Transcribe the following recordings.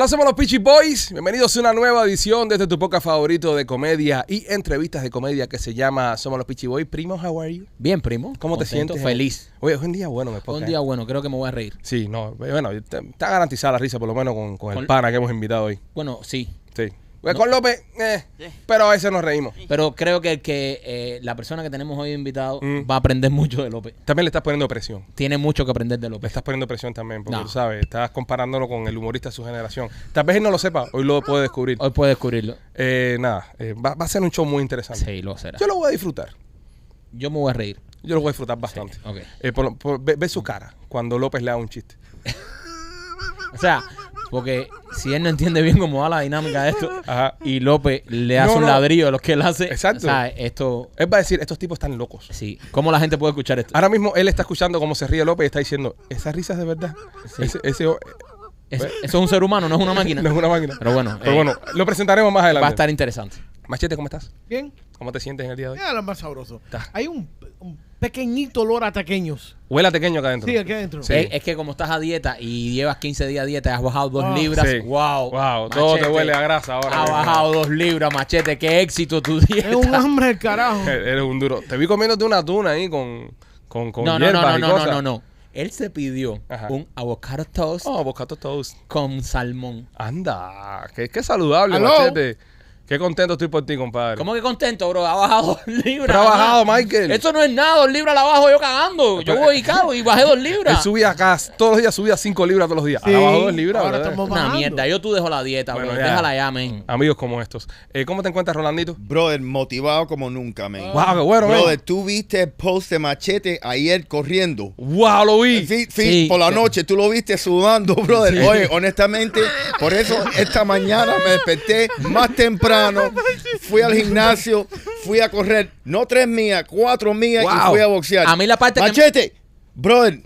Hola, somos los Peachy Boys. Bienvenidos a una nueva edición de este tu poca favorito de comedia y entrevistas de comedia que se llama Somos los Peachy Boys. Primo, how are you? Bien, primo. ¿Cómo te siento? Feliz. Oye, es un día bueno, me Un día bueno, creo que me voy a reír. Sí, no, bueno, está garantizada la risa por lo menos con, el pana que hemos invitado hoy. Bueno, sí. Sí. Pues con López, eh, pero a veces nos reímos. Pero creo que, eh, la persona que tenemos hoy invitado mm. va a aprender mucho de López. También le estás poniendo presión. Tiene mucho que aprender de López Le estás poniendo presión también, porque tú sabes, estás comparándolo con el humorista de su generación. Tal vez él no lo sepa, hoy lo puede descubrir. Hoy puede descubrirlo. Eh, nada, va, a ser un show muy interesante. Sí, lo será. Yo lo voy a disfrutar. Yo me voy a reír. Yo lo voy a disfrutar bastante. ve, su cara cuando López le da un chiste. O sea, porque si él no entiende bien cómo va la dinámica de esto y López le hace un ladrillo a los que él hace, Exacto. esto... Él va a decir, estos tipos están locos. Sí. ¿Cómo la gente puede escuchar esto? Ahora mismo él está escuchando cómo se ríe López y está diciendo, esas risas de verdad. Pues. eso es un ser humano, no es una máquina. no es una máquina. Pero bueno, Pero eh, bueno lo presentaremos más adelante. Va a estar interesante. Machete, ¿cómo estás? Bien. ¿Cómo te sientes en el día de hoy? Ya, más sabroso. Hay un pequeñito olor a taqueños. Huele a acá adentro. Sí, acá adentro. Sí. Es, que como estás a dieta y llevas 15 días a dieta, has bajado dos ah. libras. Wow. Wow, todo te huele a grasa ahora. Has bajado dos libras, machete. Qué éxito tu dieta. Es un hambre del carajo. Eh, eres un duro. Te vi comiéndote una tuna ahí con, con, con No, no, no, no, no, no, no, no. Él se pidió un avocado toast Oh, toast. con salmón. Anda, qué, qué saludable, Aló. machete. Qué contento estoy por ti, compadre. ¿Cómo que contento, bro? Ha bajado dos libras. Ha bajado, Michael. Esto no es nada, dos libras la bajo yo cagando. Yo voy y cago y bajé dos libras. Él subía acá, todos los días subía cinco libras todos los días. Sí, ha bajado dos libras, Ahora estamos Una mierda. Yo tú dejo la dieta, bueno, bro. Déjala ya, men. Amigos como estos. Eh, ¿Cómo te encuentras, Rolandito? Brother, motivado como nunca, men. Wow, qué bueno, Brother, tú viste el post de Machete ayer corriendo. Wow, lo vi. Sí, sí, por la noche tú lo viste sudando, brother. Oye, honestamente, por eso esta mañana me desperté más temprano fui al gimnasio, fui a correr, no tres mías cuatro mías y fui a boxear. A mí la parte Machete, brother,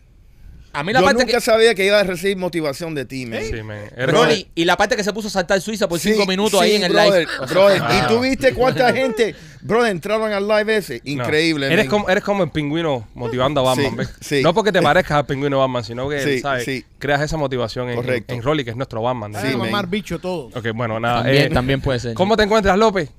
a mí la parte nunca que... sabía que iba a recibir motivación de ti, man. Sí, man. Rolly, y la parte que se puso a saltar Suiza por cinco minutos ahí en el live. Brother, ¿y tú viste cuánta gente, brother, entraron al live ese? Increíble, eres como Eres como el pingüino motivando a Batman, ¿ves? No porque te parezcas al pingüino Batman, sino que, ¿sabes? Creas esa motivación en, Rolly, que es nuestro Batman. Sí, mamar bicho todo. Ok, bueno, nada. Eh, también puede ser. ¿Cómo te encuentras, López?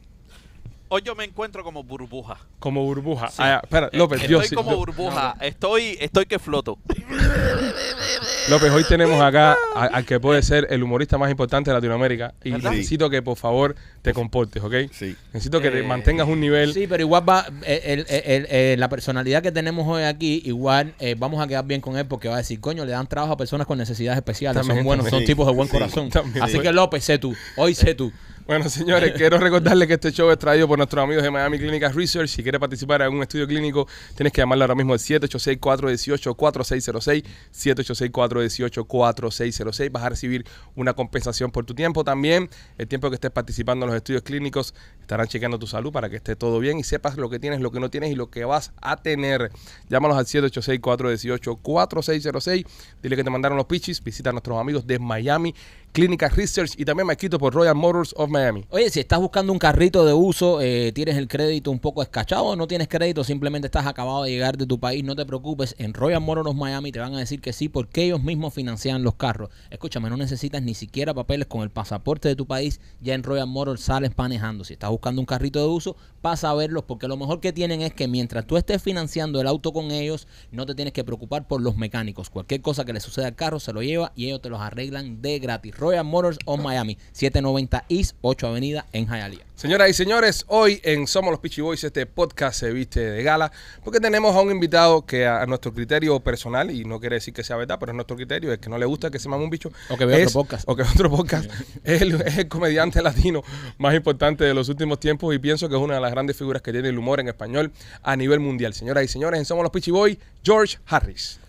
hoy yo me encuentro como burbuja. Como burbuja. Ah, espera, eh, López, estoy como burbuja, estoy, estoy que floto. López, hoy tenemos acá al que puede ser el humorista más importante de Latinoamérica y necesito que por favor te comportes, ¿ok? Sí. Necesito que eh, mantengas un nivel. Sí, pero igual va, eh, el, la personalidad que tenemos hoy aquí, igual vamos a quedar bien con él porque va a decir, coño, le dan trabajo a personas con necesidades especiales, son buenos, son tipos de buen corazón. Así que López, sé tú, hoy sé tú. Bueno, señores, quiero recordarles que este show es traído por nuestros amigos de Miami Clinical Research. Si quieres participar en algún estudio clínico, tienes que llamarle ahora mismo al 786-418-4606. 786-418-4606. Vas a recibir una compensación por tu tiempo también. El tiempo que estés participando en los estudios clínicos Estarán chequeando tu salud para que esté todo bien y sepas lo que tienes, lo que no tienes y lo que vas a tener. Llámalos al 786-418-4606. Dile que te mandaron los pitches. Visita a nuestros amigos de Miami Clínica Research y también me quito por Royal Motors of Miami. Oye, si estás buscando un carrito de uso, eh, tienes el crédito un poco escachado, no tienes crédito, simplemente estás acabado de llegar de tu país, no te preocupes, en Royal Motors of Miami te van a decir que sí porque ellos mismos financian los carros. Escúchame, no necesitas ni siquiera papeles con el pasaporte de tu país, ya en Royal Motors sales manejando. Si estás buscando un carrito de uso pasa a verlos porque lo mejor que tienen es que mientras tú estés financiando el auto con ellos, no te tienes que preocupar por los mecánicos. Cualquier cosa que le suceda al carro se lo lleva y ellos te los arreglan de gratis. Royal Motors of Miami, 790 East 8 Avenida en Hialeah. Señoras y señores, hoy en Somos los Pitchy Boys, este podcast se viste de gala, porque tenemos a un invitado que a, nuestro criterio personal, y no quiere decir que sea verdad, pero es nuestro criterio, es que no le gusta que se mame un bicho. O que vea otro podcast. O que otro podcast. es, el, comediante latino más importante de los últimos tiempos y pienso que es una de las grandes figuras que tiene el humor en español a nivel mundial. Señoras y señores, en Somos los Pitchy Boys, George Harris.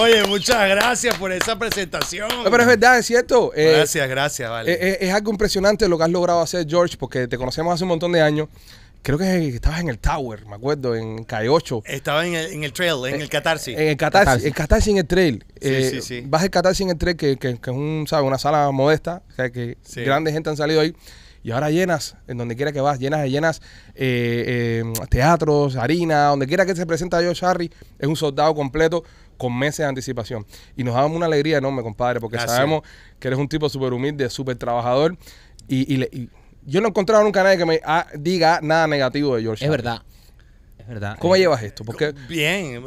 Oye, muchas gracias por esa presentación. pero es verdad, es cierto. Eh, gracias, gracias, vale. Eh, eh, es, algo impresionante lo que has logrado hacer, George, porque te conocemos hace un montón de años. Creo que estabas en el Tower, me acuerdo, en Calle 8. Estaba en el, en el Trail, en el Catarsis. En el Catarsis, El catarsis en el Trail. Sí, sí, sí. Vas al Catarsis en el Trail, que, que, es un, una sala modesta, que grandes grande gente han salido ahí y ahora llenas, en donde quiera que vas, llenas, llenas teatros, harina, donde quiera que se presenta George Harry, es un soldado completo con meses de anticipación. Y nos damos una alegría enorme, compadre, porque sabemos que eres un tipo súper humilde, súper trabajador. Y, yo no he encontrado nunca a nadie que me ah, diga nada negativo de George. Es verdad. ¿Cómo eh, llevas esto? Porque... Bien,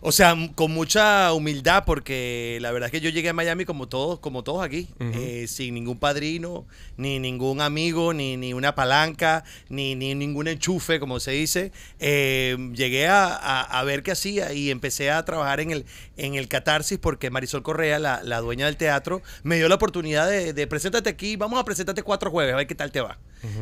o sea, con mucha humildad porque la verdad es que yo llegué a Miami como todos, como todos aquí, eh, sin ningún padrino, ni ningún amigo, ni, ni una palanca, ni, ningún enchufe, como se dice. Em, llegué a, ver qué hacía y empecé a trabajar en el, en el Catarsis porque Marisol Correa, la, dueña del teatro, me dio la oportunidad de, de, preséntate aquí, vamos a presentarte cuatro jueves, a ver qué tal te va.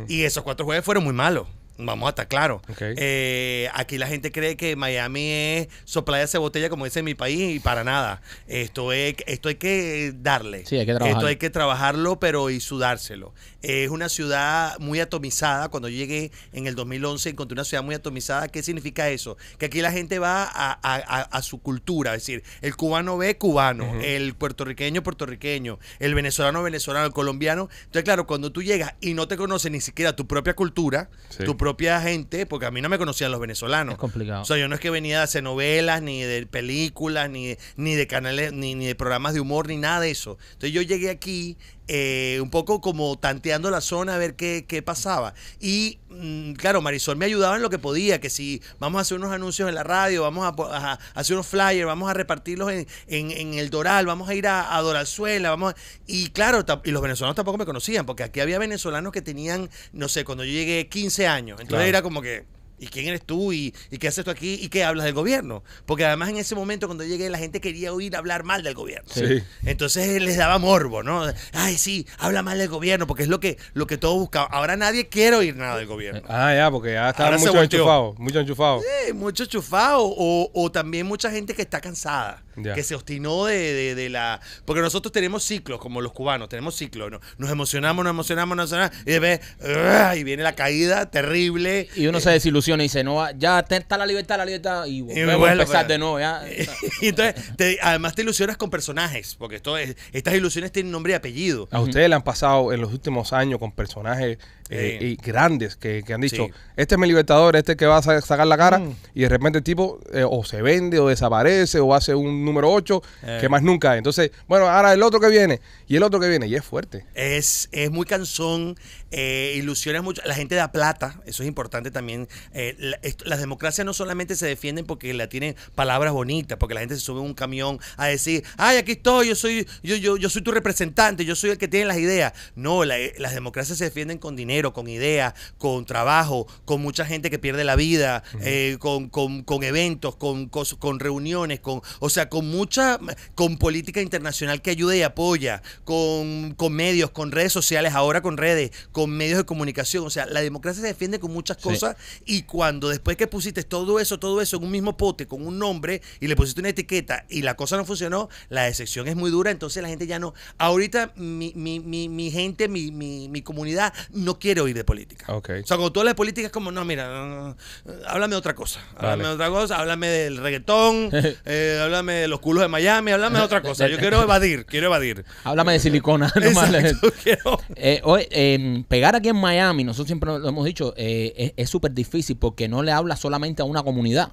Y esos cuatro jueves fueron muy malos. Vamos a estar eh, aquí la gente cree que Miami es soplar esa botella, como dice mi país, y para nada. Esto, es, esto hay que darle. hay que esto hay que trabajarlo, pero y sudárselo. Es una ciudad muy atomizada. Cuando yo llegué en el 2011, encontré una ciudad muy atomizada. ¿Qué significa eso? Que aquí la gente va a, su cultura. Es decir, el cubano ve cubano, el puertorriqueño, puertorriqueño, el venezolano, venezolano, el colombiano. Entonces, claro, cuando tú llegas y no te conoces ni siquiera tu propia cultura, tu propia propia gente, porque a mí no me conocían los venezolanos. Es complicado. O sea, yo no es que venía de hacer novelas, ni de películas, ni, ni de canales, ni, ni de programas de humor, ni nada de eso. Entonces yo llegué aquí eh, un poco como tanteando la zona a ver qué, pasaba. Y mm, claro, Marisol me ayudaba en lo que podía, que si vamos a hacer unos anuncios en la radio, vamos a, hacer unos flyers, vamos a repartirlos en, en, el Doral, vamos a ir a, Dorazuela, vamos a, y claro, y los venezolanos tampoco me conocían, porque aquí había venezolanos que tenían, no sé, cuando yo llegué 15 años, entonces era como que ¿Y quién eres tú? ¿Y, qué haces tú aquí? ¿Y qué hablas del gobierno? Porque además en ese momento cuando llegué la gente quería oír hablar mal del gobierno. Entonces eh, les daba morbo, ¿no? Ay, sí, habla mal del gobierno porque es lo que, lo que todos buscaban. Ahora nadie quiere oír nada del gobierno. Ah, ya, porque ya está mucho enchufado, mucho enchufado. Sí, mucho enchufado. O, o también mucha gente que está cansada que se obstinó de, la... Porque nosotros tenemos ciclos, como los cubanos, tenemos ciclos. ¿no? Nos emocionamos, nos emocionamos, nos emocionamos, y después, ¡ah! y viene la caída terrible. Y uno eh, se desilusiona y dice, no, ah, ya está la libertad, la libertad, y, vuelve a empezar de nuevo. Ya. y entonces, además te ilusionas con personajes, porque esto es, estas ilusiones tienen nombre y apellido. A ustedes le han pasado en los últimos años con personajes eh, y grandes que, han dicho, este es mi libertador, este que va a sacar la cara, mm. y de repente el tipo eh, o se vende o desaparece o hace un número 8, eh. que más nunca Entonces, bueno, ahora el otro que viene, y el otro que viene, y es fuerte. Es, es muy cansón, eh, ilusiona mucho. La gente da plata, eso es importante también. las democracias no solamente se defienden porque la tienen palabras bonitas, porque la gente se sube a un camión a decir, ay, aquí estoy, yo soy, yo, yo, yo soy tu representante, yo soy el que tiene las ideas. No, las democracias se defienden con dinero con ideas, con trabajo, con mucha gente que pierde la vida, eh, con, eventos, con, con, reuniones, con, o sea, con mucha, con política internacional que ayude y apoya, con, medios, con redes sociales, ahora con redes, con medios de comunicación. O sea, la democracia se defiende con muchas cosas y cuando después que pusiste todo eso, todo eso en un mismo pote, con un nombre y le pusiste una etiqueta y la cosa no funcionó, la decepción es muy dura, entonces la gente ya no. Ahorita mi, gente, mi, mi comunidad no quiere Quiero ir de política. O sea, cuando tú hablas de política es como, no, mira, háblame de otra cosa. Háblame de otra cosa, háblame del reggaetón, eh, háblame de los culos de Miami, háblame de otra cosa. Yo quiero evadir, quiero evadir. Háblame de silicona. eh, hoy, pegar aquí en Miami, nosotros siempre lo hemos dicho, eh, es súper difícil porque no le habla solamente a una comunidad.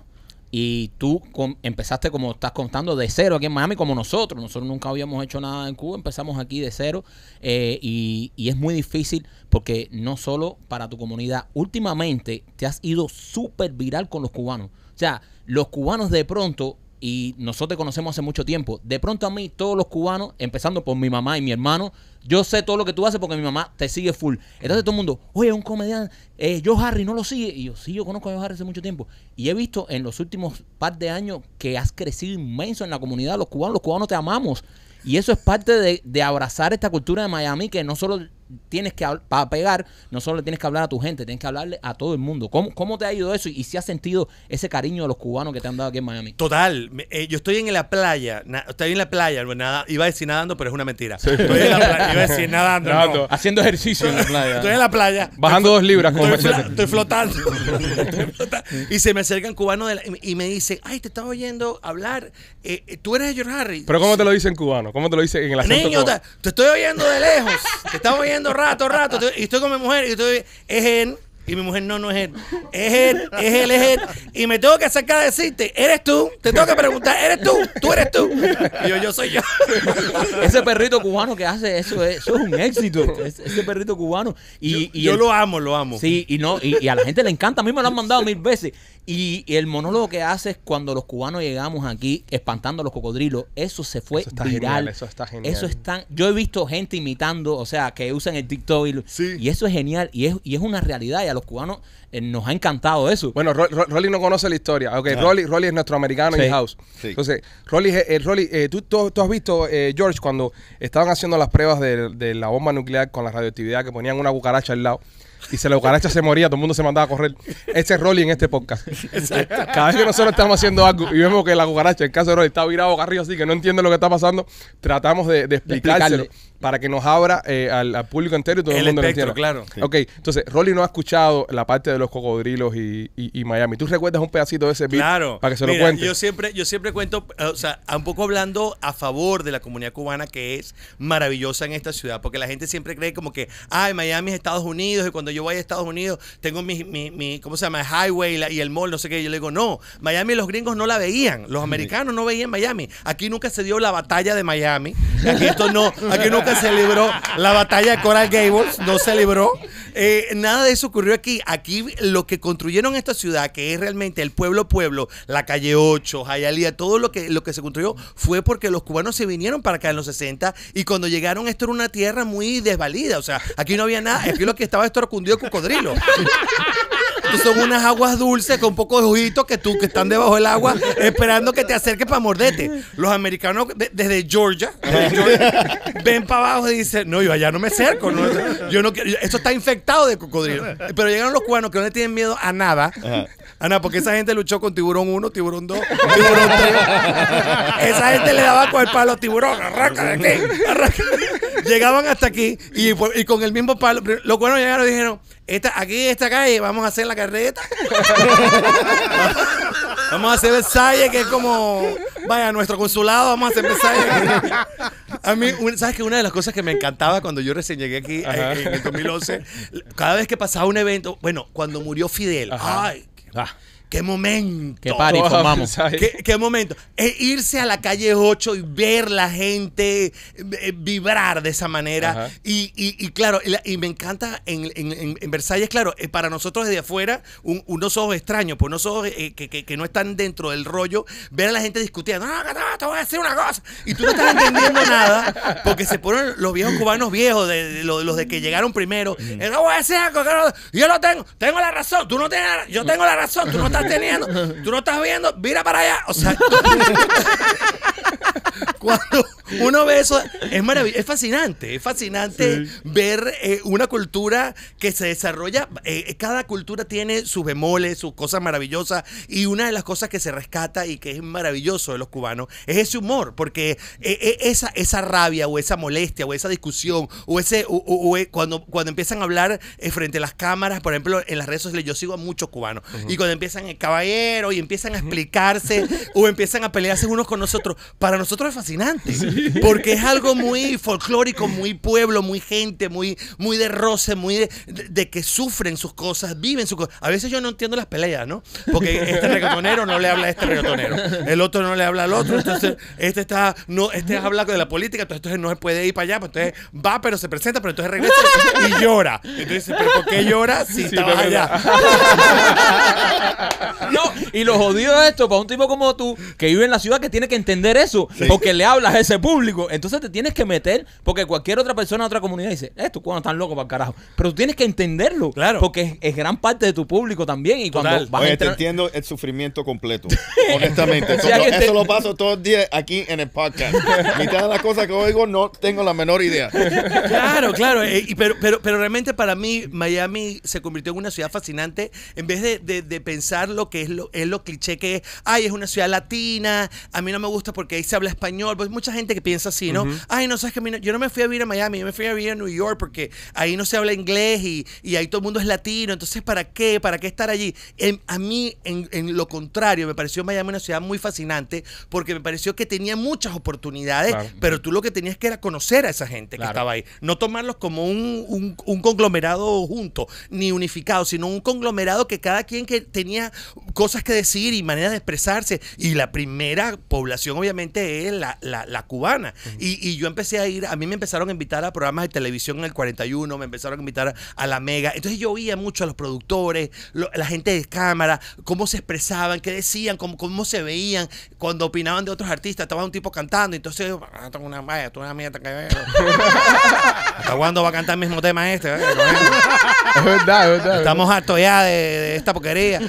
Y tú empezaste, como estás contando, de cero aquí en Miami, como nosotros. Nosotros nunca habíamos hecho nada en Cuba, empezamos aquí de cero. Eh, y, y, es muy difícil porque no solo para tu comunidad, últimamente te has ido súper viral con los cubanos. O sea, los cubanos de pronto y nosotros te conocemos hace mucho tiempo. De pronto a mí, todos los cubanos, empezando por mi mamá y mi hermano, yo sé todo lo que tú haces porque mi mamá te sigue full. Entonces todo el mundo, oye, un comediante, eh, Joe Harry no lo sigue. Y yo, sí, yo conozco a Joe Harry hace mucho tiempo. Y he visto en los últimos par de años que has crecido inmenso en la comunidad, los cubanos, los cubanos te amamos. Y eso es parte de, de abrazar esta cultura de Miami, que no solo tienes que, para pegar, no solo le tienes que hablar a tu gente, tienes que hablarle a todo el mundo. ¿Cómo, te ha ido eso y, si has sentido ese cariño a los cubanos que te han dado aquí en Miami? Total, eh, yo estoy en la playa, estoy en la playa, pues, nada, iba a decir nadando, pero es una mentira. Estoy en la playa, iba nadando. Haciendo ejercicio en la playa. Estoy en la playa. Bajando dos libras. estoy, flotando. Y se me acercan cubanos y me dicen, ay, te estaba oyendo hablar, eh, eh, tú eres George Harry. Pero ¿cómo te lo dicen cubano? ¿Cómo te lo dicen en el acento Niño, te, estoy oyendo de lejos, te estaba oyendo rato, rato. Y estoy con mi mujer y estoy. Es en y mi mujer, no, no es él. Es él, es él, es él. Y me tengo que acercar a decirte, ¿eres tú? Te tengo que preguntar, ¿eres tú? ¿Tú eres tú? Y yo, yo soy yo. Ese perrito cubano que hace eso, eso es un éxito. ese perrito cubano. Y, yo, lo amo, lo amo. Sí, y no, y, a la gente le encanta. A mí me lo han mandado mil veces. Y, el monólogo que hace es cuando los cubanos llegamos aquí espantando a los cocodrilos. Eso se fue viral. eso está genial. Eso está, yo he visto gente imitando, o sea, que usan el TikTok y, eso es genial. Y es, y es una realidad. Y los cubanos eh, nos ha encantado eso. Bueno, Rolly no conoce la historia. Ok, Rolly, Rolly es nuestro americano in-house. Entonces, Rolly, eh, Rolly, eh, tú, has visto, George, cuando estaban haciendo las pruebas de, la bomba nuclear con la radioactividad, que ponían una cucaracha al lado. Y se la cucaracha se moría, todo el mundo se mandaba a correr. Ese es Rolly en este podcast. Cada vez que nosotros estamos haciendo algo y vemos que la cucaracha, en caso de Rolly, está virado boca arriba, así que no entiende lo que está pasando, tratamos de, de explicárselo para que nos abra eh, al, público entero y todo el, mundo lo entienda. claro. Ok, entonces, Rolly no ha escuchado la parte de los cocodrilos y, Miami. ¿Tú recuerdas un pedacito de ese beat? Claro. Para que se lo cuente. Yo siempre, yo siempre cuento, o sea, un poco hablando a favor de la comunidad cubana que es maravillosa en esta ciudad, porque la gente siempre cree como que, ay, Miami es Estados Unidos y cuando yo voy a Estados Unidos tengo mi, ¿cómo se llama? El highway y, el mall, no sé qué. Yo le digo, no, Miami los gringos no la veían, los americanos no veían Miami. Aquí nunca se dio la batalla de Miami. Aquí esto no, aquí nunca se libró, la batalla de Coral Gables, no se libró, eh, nada de eso ocurrió aquí. Aquí lo que construyeron esta ciudad, que es realmente el pueblo pueblo, la calle 8, Jayalía, todo lo que, lo que se construyó fue porque los cubanos se vinieron para acá en los 60 y cuando llegaron esto era una tierra muy desvalida. O sea, aquí no había nada. Aquí lo que estaba esto era cundido cocodrilo son unas aguas dulces con un poco de ojito que tú, que están debajo del agua, esperando que te acerques para morderte. Los americanos desde Georgia, ven para abajo y dicen, no, yo allá no me acerco. No, yo no quiero, esto está infectado de cocodrilo. Pero llegaron los cubanos que no le tienen miedo a nada. a nada porque esa gente luchó con tiburón 1, tiburón 2, tiburón 3. Esa gente le daba con el palo tiburón. Arranca aquí, arranca. De aquí llegaban hasta aquí y, con el mismo palo. Los cuernos llegaron y dijeron: esta, aquí, esta calle, vamos a hacer la carreta. vamos a hacer el Versalles, que es como, vaya, nuestro consulado, vamos a hacer Versalles. A mí, ¿sabes que Una de las cosas que me encantaba cuando yo recién llegué aquí eh, en, el 2011, cada vez que pasaba un evento, bueno, cuando murió Fidel, ay, qué momento. Qué ¿Qué, momento. E irse a la calle 8 y ver la gente eh, eh, vibrar de esa manera. Y, claro, y, me encanta en, en, Versalles, claro, eh, para nosotros desde afuera, unos ojos extraños, pues unos ojos que, no están dentro del rollo, ver a la gente discutiendo, no, no, te voy a decir una cosa. Y tú no estás entendiendo nada, porque se ponen los viejos cubanos viejos, de, los, de que llegaron primero. Mm. voy a yo lo tengo, tengo la razón, tú no tienes yo tengo la razón, tú no estás teniendo, tú no estás viendo, mira para allá. O sea, Cuando uno ve eso, es es fascinante, es fascinante ver eh, una cultura que se desarrolla, eh, eh, cada cultura tiene sus bemoles, sus cosas maravillosas, y una de las cosas que se rescata y que es maravilloso de los cubanos es ese humor, porque esa, esa rabia o esa molestia o esa discusión o ese cuando, cuando empiezan a hablar frente a las cámaras, por ejemplo, en las redes sociales, yo sigo a muchos cubanos, y cuando empiezan el caballero y empiezan a explicarse o empiezan a pelearse unos con nosotros, para nosotros es fascinante, porque es algo muy folclórico, muy pueblo, muy gente, muy, muy de roce, muy de, que sufren sus cosas, viven sus cosas. A veces yo no entiendo las peleas, ¿no? Porque este regatonero no le habla a este regatonero, el otro no le habla al otro, entonces este está, no, este habla de la política, entonces no se puede ir para allá, pues, entonces va, pero se presenta, pero entonces regresa y llora. Entonces, ¿pero por qué llora si allá? no, y lo jodido de esto, para un tipo como tú, que vive en la ciudad, que tiene que entender eso, porque le hablas a ese público. Entonces te tienes que meter, porque cualquier otra persona de otra comunidad dice, eh, esto cuando están locos para el carajo. Pero tú tienes que entenderlo, claro. porque es, gran parte de tu público también. Y cuando vas te entiendo el sufrimiento completo. Honestamente, eso, lo, paso todos los días aquí en el podcast. Mitad de las cosas que oigo no tengo la menor idea. Claro, claro. Eh, pero, pero, realmente para mí Miami se convirtió en una ciudad fascinante en vez de, pensar lo que es lo, es lo cliché que es, ay, es una ciudad latina, a mí no me gusta porque hay habla español, pues mucha gente que piensa así, ¿no? Ay, no sabes que yo no me fui a vivir a Miami, yo me fui a vivir a New York porque ahí no se habla inglés y, y ahí todo el mundo es latino, entonces ¿para qué? ¿Para qué estar allí? Em, a mí, en, lo contrario, me pareció Miami una ciudad muy fascinante porque me pareció que tenía muchas oportunidades, pero tú lo que tenías que era conocer a esa gente que estaba ahí, no tomarlos como un, un conglomerado junto, ni unificado, sino un conglomerado que cada quien que tenía cosas que decir y maneras de expresarse y la primera población obviamente es la, cubana. y, yo empecé a ir, a mí me empezaron a invitar a programas de televisión en el 41, me empezaron a invitar a, la Mega. Entonces yo oía mucho a los productores, la gente de cámara, cómo se expresaban, qué decían, cómo, cómo se veían, cuando opinaban de otros artistas, estaba un tipo cantando, entonces yo, ah, tengo una mierda ¿Hasta cuándo va a cantar el mismo tema este? Estamos hartos ya de, esta porquería.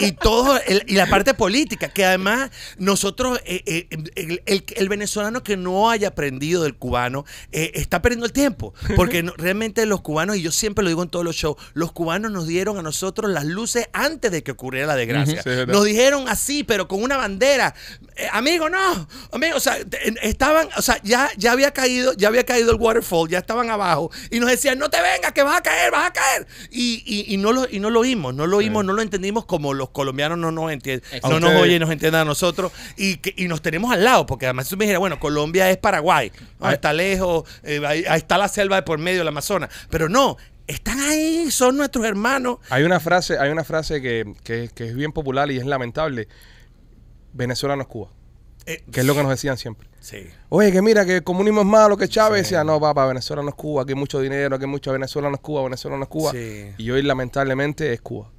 Y, todo, y la parte política, que además nosotros eh, eh, eh, em, el, venezolano que no haya aprendido del cubano eh, está perdiendo el tiempo. Porque realmente los cubanos, y yo siempre lo digo en todos los shows, los cubanos nos dieron a nosotros las luces antes de que ocurriera la desgracia. nos dijeron así, pero con una bandera. amigo, no. Amigo, o sea, estaban, o sea, ya, ya había caído, ya había caído el waterfall, ya estaban abajo. Y nos decían, no te vengas, que vas a caer, vas a caer. Y, no lo, y no lo oímos, no lo oímos, no lo entendimos como los colombianos no nos entienden, no nos oyen, nos entienden a nosotros. Y que, y nos tenemos al lado, porque además tú me dijeras, bueno, Colombia es Paraguay, ah, eh. está lejos, eh, ahí, está la selva de por medio, la Amazonas, pero no, están ahí, son nuestros hermanos. Hay una frase, hay una frase que, que, es bien popular y es lamentable. Venezuela no es Cuba. Eh, que es lo que nos decían siempre. Sí. Oye, que mira, que el comunismo es malo, que Chávez decía, no, papá, Venezuela no es Cuba, que hay mucho dinero, aquí hay mucho, Venezuela no es Cuba, Venezuela no es Cuba. Y hoy lamentablemente es Cuba.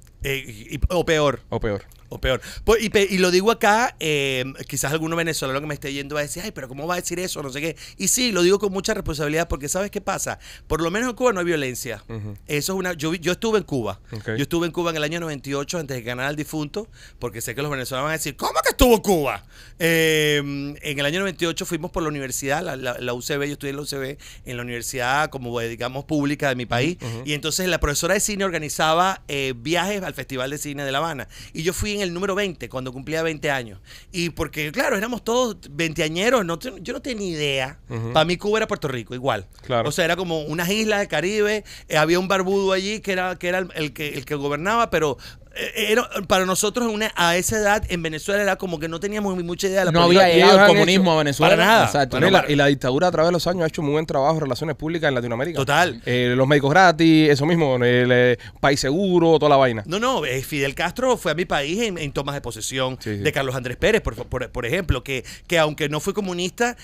o peor. O peor. O peor. Pues, y, lo digo acá, em, quizás alguno venezolano que me esté yendo va a decir, ay, pero ¿cómo va a decir eso? No sé qué. Y sí, lo digo con mucha responsabilidad porque ¿sabes qué pasa? Por lo menos en Cuba no hay violencia. Eso es una... Yo, estuve en Cuba. Yo estuve en Cuba en el año 98 antes de ganar al difunto porque sé que los venezolanos van a decir, ¿cómo que estuvo Cuba? Em, en el año 98 fuimos por la universidad, la, UCB, yo estudié en la UCB, en la universidad como pues, digamos pública de mi país. Y entonces la profesora de cine organizaba eh, viajes al Festival de Cine de La Habana. Y yo fui en el número 20 cuando cumplía 20 años. Y porque, claro, éramos todos veinteañeros, no, yo no tenía ni idea. Para mí Cuba era Puerto Rico, igual. Claro. O sea, era como unas islas de Caribe, eh, había un barbudo allí que era, que era que, el que gobernaba, pero eh, era, para nosotros a esa edad en Venezuela era como que no teníamos mucha idea de la no había llegado el comunismo a Venezuela. Para nada. y, la, dictadura a través de los años ha hecho muy buen trabajo en relaciones públicas en Latinoamérica. Total. Eh, los médicos gratis, eso mismo, el, eh, país seguro, toda la vaina. No, no, Fidel Castro fue a mi país en, tomas de posesión de Carlos Andrés Pérez, por, por, ejemplo, que, que aunque no fue comunista,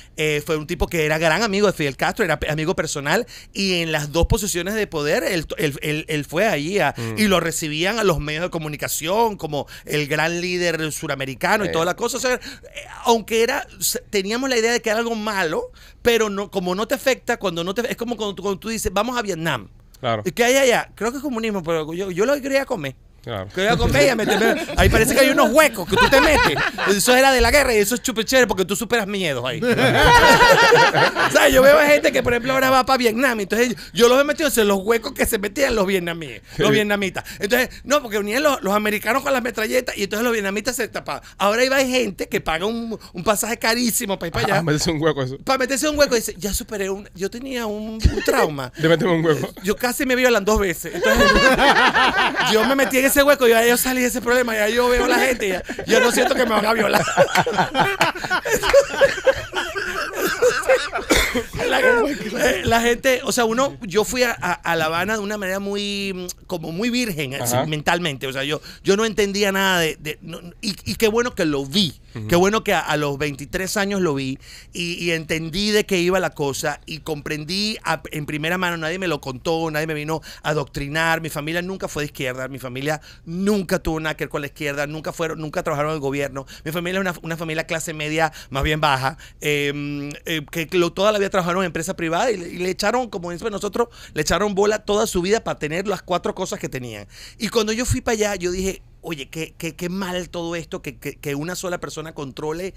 fue un tipo que era gran amigo de Fidel Castro, era amigo personal, y en las dos posiciones de poder, él, fue allí mm. y lo recibían a los medios de comunicación, como el gran líder suramericano y todas las cosa. aunque era, teníamos la idea de que era algo malo, pero no, como no te afecta, cuando no te es como cuando tú, dices, vamos a Vietnam. Claro. que hay allá? Creo que es comunismo, pero yo, yo lo quería comer. Ahí parece que hay unos huecos que tú te metes. Eso era de la guerra y eso es chupichero porque tú superas miedos ahí. o sea, yo veo a gente que, por ejemplo, ahora va para Vietnam. Entonces, yo los he metido en los huecos que se metían los vietnamíes, los vietnamitas. Entonces, no, porque unían los, americanos con las metralletas y entonces los vietnamitas se tapaban. Ahora iba hay gente que paga un, pasaje carísimo para ir para allá. Para meterse un hueco eso. Para meterse un hueco. Y dice, ya superé un. Yo tenía un, trauma. De meterme un hueco. Yo casi me violan dos veces. Entonces, yo me metí en ese ese hueco, ya yo salí de ese problema, ya yo veo a la gente, ya, yo no siento que me van a violar. La, gente, eh, o sea, uno, yo fui a, La Habana de una manera muy, como muy virgen mentalmente, o sea, yo, yo no entendía nada de, y, y qué bueno que lo vi. Qué bueno que a, los 23 años lo vi y, entendí de qué iba la cosa y comprendí en primera mano, nadie me lo contó, nadie me vino a adoctrinar, mi familia nunca fue de izquierda, mi familia nunca tuvo nada que ver con la izquierda, nunca, fueron, nunca trabajaron en el gobierno, mi familia es una, familia clase media más bien baja, em, em, que toda la vida trabajaron en empresas privadas y, le echaron, como dice nosotros, le echaron bola toda su vida para tener las cuatro cosas que tenían. Y cuando yo fui para allá, yo dije, oye, qué, qué, qué mal todo esto, que, que, una sola persona controle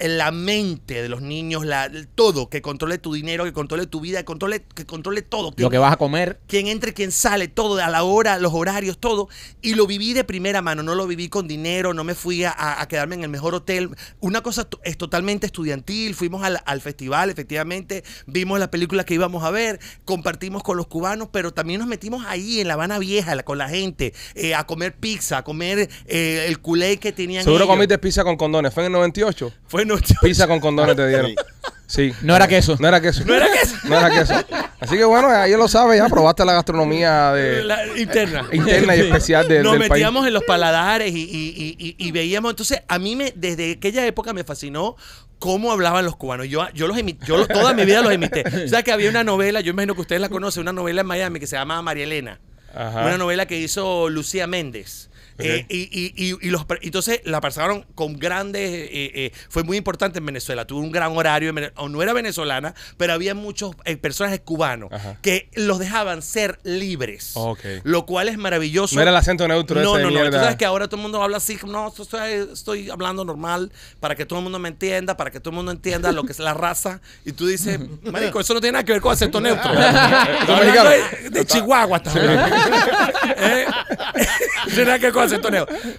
la mente de los niños, la, todo, que controle tu dinero, que controle tu vida, que controle, que controle todo. lo que vas a comer. Quien entre, quién sale, todo, a la hora, los horarios, todo. Y lo viví de primera mano, no lo viví con dinero, no me fui a, quedarme en el mejor hotel. Una cosa es totalmente estudiantil, fuimos al, festival, efectivamente, vimos la película que íbamos a ver, compartimos con los cubanos, pero también nos metimos ahí en La Habana Vieja con la gente, eh, a comer pizza, a comer eh, el culé que tenían. Seguro comiste pizza con condones, fue en el 98. Pizza con condones te dieron. Sí. No era queso. No era queso. No era queso. Así que bueno, ahí lo sabes, ya probaste la gastronomía de, interna. interna y especial de, Nos metíamos en los paladares y, veíamos. Entonces, a mí me, desde aquella época me fascinó cómo hablaban los cubanos. Yo, yo los toda mi vida los imité. O sea que había una novela, yo imagino que ustedes la conocen, una novela en Miami que se llama María Elena. Una novela que hizo Lucía Méndez eh, y, los, entonces la pasaron con grandes. Eh, eh, fue muy importante en Venezuela. Tuvo un gran horario. no era venezolana, pero había muchos personas cubanos que los dejaban ser libres. Lo cual es maravilloso. No era el acento neutro. No, no, no. Tú sabes que ahora todo el mundo habla así. No, estoy, hablando normal para que todo el mundo me entienda, para que todo el mundo entienda lo que es la raza. Y tú dices, Marico, eso no tiene nada que ver con acento neutro. de Chihuahua, también no tiene nada que ver con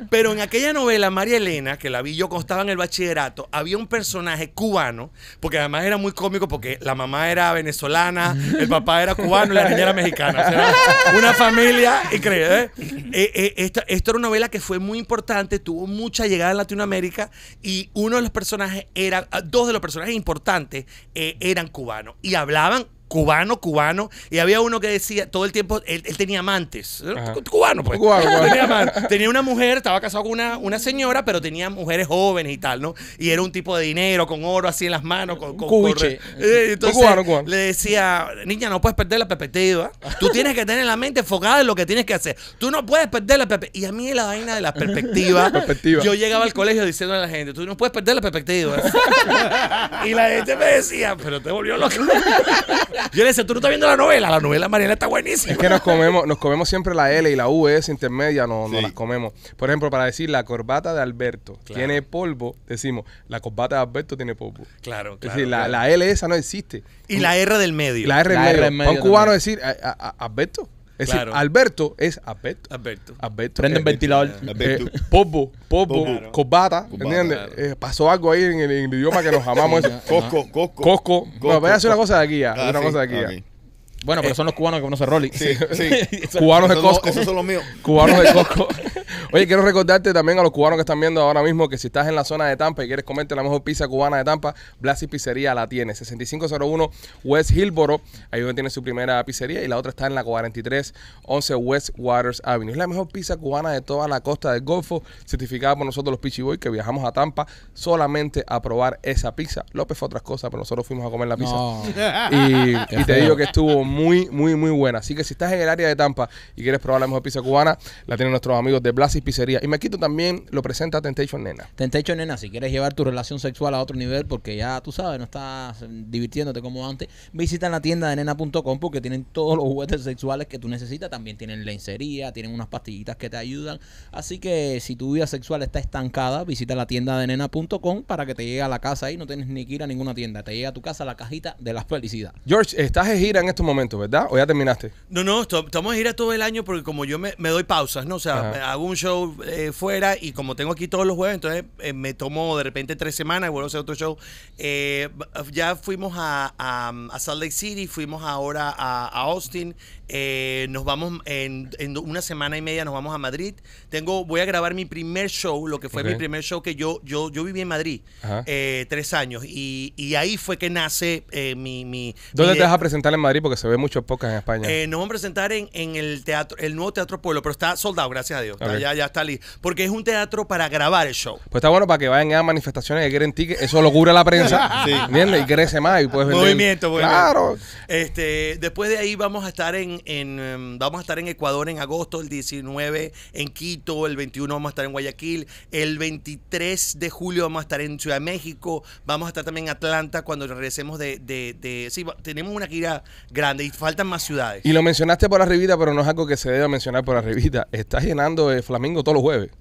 pero en aquella novela, María Elena, que la vi yo cuando estaba en el bachillerato, había un personaje cubano, porque además era muy cómico porque la mamá era venezolana, el papá era cubano y la niña era mexicana. una familia increíble. ¿eh? eh, eh era una novela que fue muy importante, tuvo mucha llegada en Latinoamérica y uno de los personajes era, dos de los personajes importantes eh, eran cubanos y hablaban cubano, cubano, y había uno que decía, todo el tiempo, él, tenía amantes, cubano pues, cubano, Tenía, una mujer, estaba casado con una, una señora, pero tenía mujeres jóvenes y tal, ¿no? Y era un tipo de dinero, con oro así en las manos, con... con Cubiche. Eh, entonces le decía, niña, no puedes perder la perspectiva, tú tienes que tener la mente enfocada en lo que tienes que hacer, tú no puedes perder la perspectiva, y a mí la vaina de la perspectiva, yo llegaba al colegio diciendo a la gente, tú no puedes perder la perspectiva. y la gente me decía, pero te volvió loco. Yo le decía, tú no estás viendo la novela. La novela Mariana está buenísima. Es que nos comemos, nos comemos siempre la L y la V, esa intermedia, no, las comemos. Por ejemplo, para decir la corbata de Alberto tiene polvo, decimos, la corbata de Alberto tiene polvo. Claro, claro. Es decir, La, la, L esa no existe. Y la R del medio. La R, del, medio. un cubano decir, Alberto. Es decir, Alberto es Alberto. Alberto. Prende el eh, ventilador. Eh, eh, Popo, Popo, Cobata. ¿Entiendes? pasó algo ahí en el, idioma que nos amamos. Cosco, Cosco. Cosco. voy a hacer una cosa de aquí ya. una ah, cosa de aquí ah, ya. Bueno, pero eh, son los cubanos que conocen Rolly. Sí, sí. cubanos de Costco. Esos son los míos. Cubanos de Costco. Oye, quiero recordarte también a los cubanos que están viendo ahora mismo que si estás en la zona de Tampa y quieres comerte la mejor pizza cubana de Tampa, Blasi Pizzería la tiene. 6501 West Hillboro, ahí donde tiene su primera pizzería, y la otra está en la 4311 West Waters Avenue. Es la mejor pizza cubana de toda la costa del Golfo, certificada por nosotros los Pichi Boy, que viajamos a Tampa solamente a probar esa pizza. López fue otras cosas, pero nosotros fuimos a comer la pizza. Y, y te digo que estuvo muy, muy, muy buena. Así que si estás en el área de Tampa y quieres probar la mejor pizza cubana, la tienen nuestros amigos de Blas y Pizzería. Y me quito también lo presenta Temptation Nena. Temptation Nena, si quieres llevar tu relación sexual a otro nivel, porque ya tú sabes, no estás eh, divirtiéndote como antes, visita la tienda de nena.com porque tienen todos los juguetes sexuales que tú necesitas. También tienen lencería, tienen unas pastillitas que te ayudan. Así que si tu vida sexual está estancada, visita la tienda de nena.com para que te llegue a la casa y No tienes ni que ir a ninguna tienda. Te llega a tu casa la cajita de la felicidad. George, estás en gira en estos momentos. ¿verdad? ¿O ya terminaste? No, no, estamos de a todo el año porque como yo me, doy pausas, ¿no? O sea, hago un show eh, fuera y como tengo aquí todos los jueves, entonces eh, me tomo de repente tres semanas y vuelvo a hacer otro show. Eh, ya fuimos a, Salt Lake City, fuimos ahora a, a Austin, eh, nos vamos en, una semana y media nos vamos a Madrid. Tengo, voy a grabar mi primer show, lo que fue mi primer show que yo, yo, yo viví en Madrid eh, tres años y, ahí fue que nace eh, mi, ¿Dónde te vas a presentar en Madrid? Porque se ve mucho pocas en España. nos vamos a presentar en, el teatro, el nuevo Teatro Pueblo, pero está soldado, gracias a Dios. ya, ya está listo. Porque es un teatro para grabar el show. Pues está bueno para que vayan a manifestaciones y quieren tickets, eso lo cubre la prensa, Y crece más y Movimiento, Claro. Este, después de ahí vamos a estar en, en, em, vamos a estar en Ecuador en agosto, el 19 en Quito, el 21 vamos a estar en Guayaquil, el 23 de julio vamos a estar en Ciudad de México, vamos a estar también en Atlanta cuando regresemos de... de, de sí, tenemos una gira grande y faltan más ciudades. Y lo mencionaste por arribita, pero no es algo que se deba mencionar por arribita. Está llenando el Flamingo todos los jueves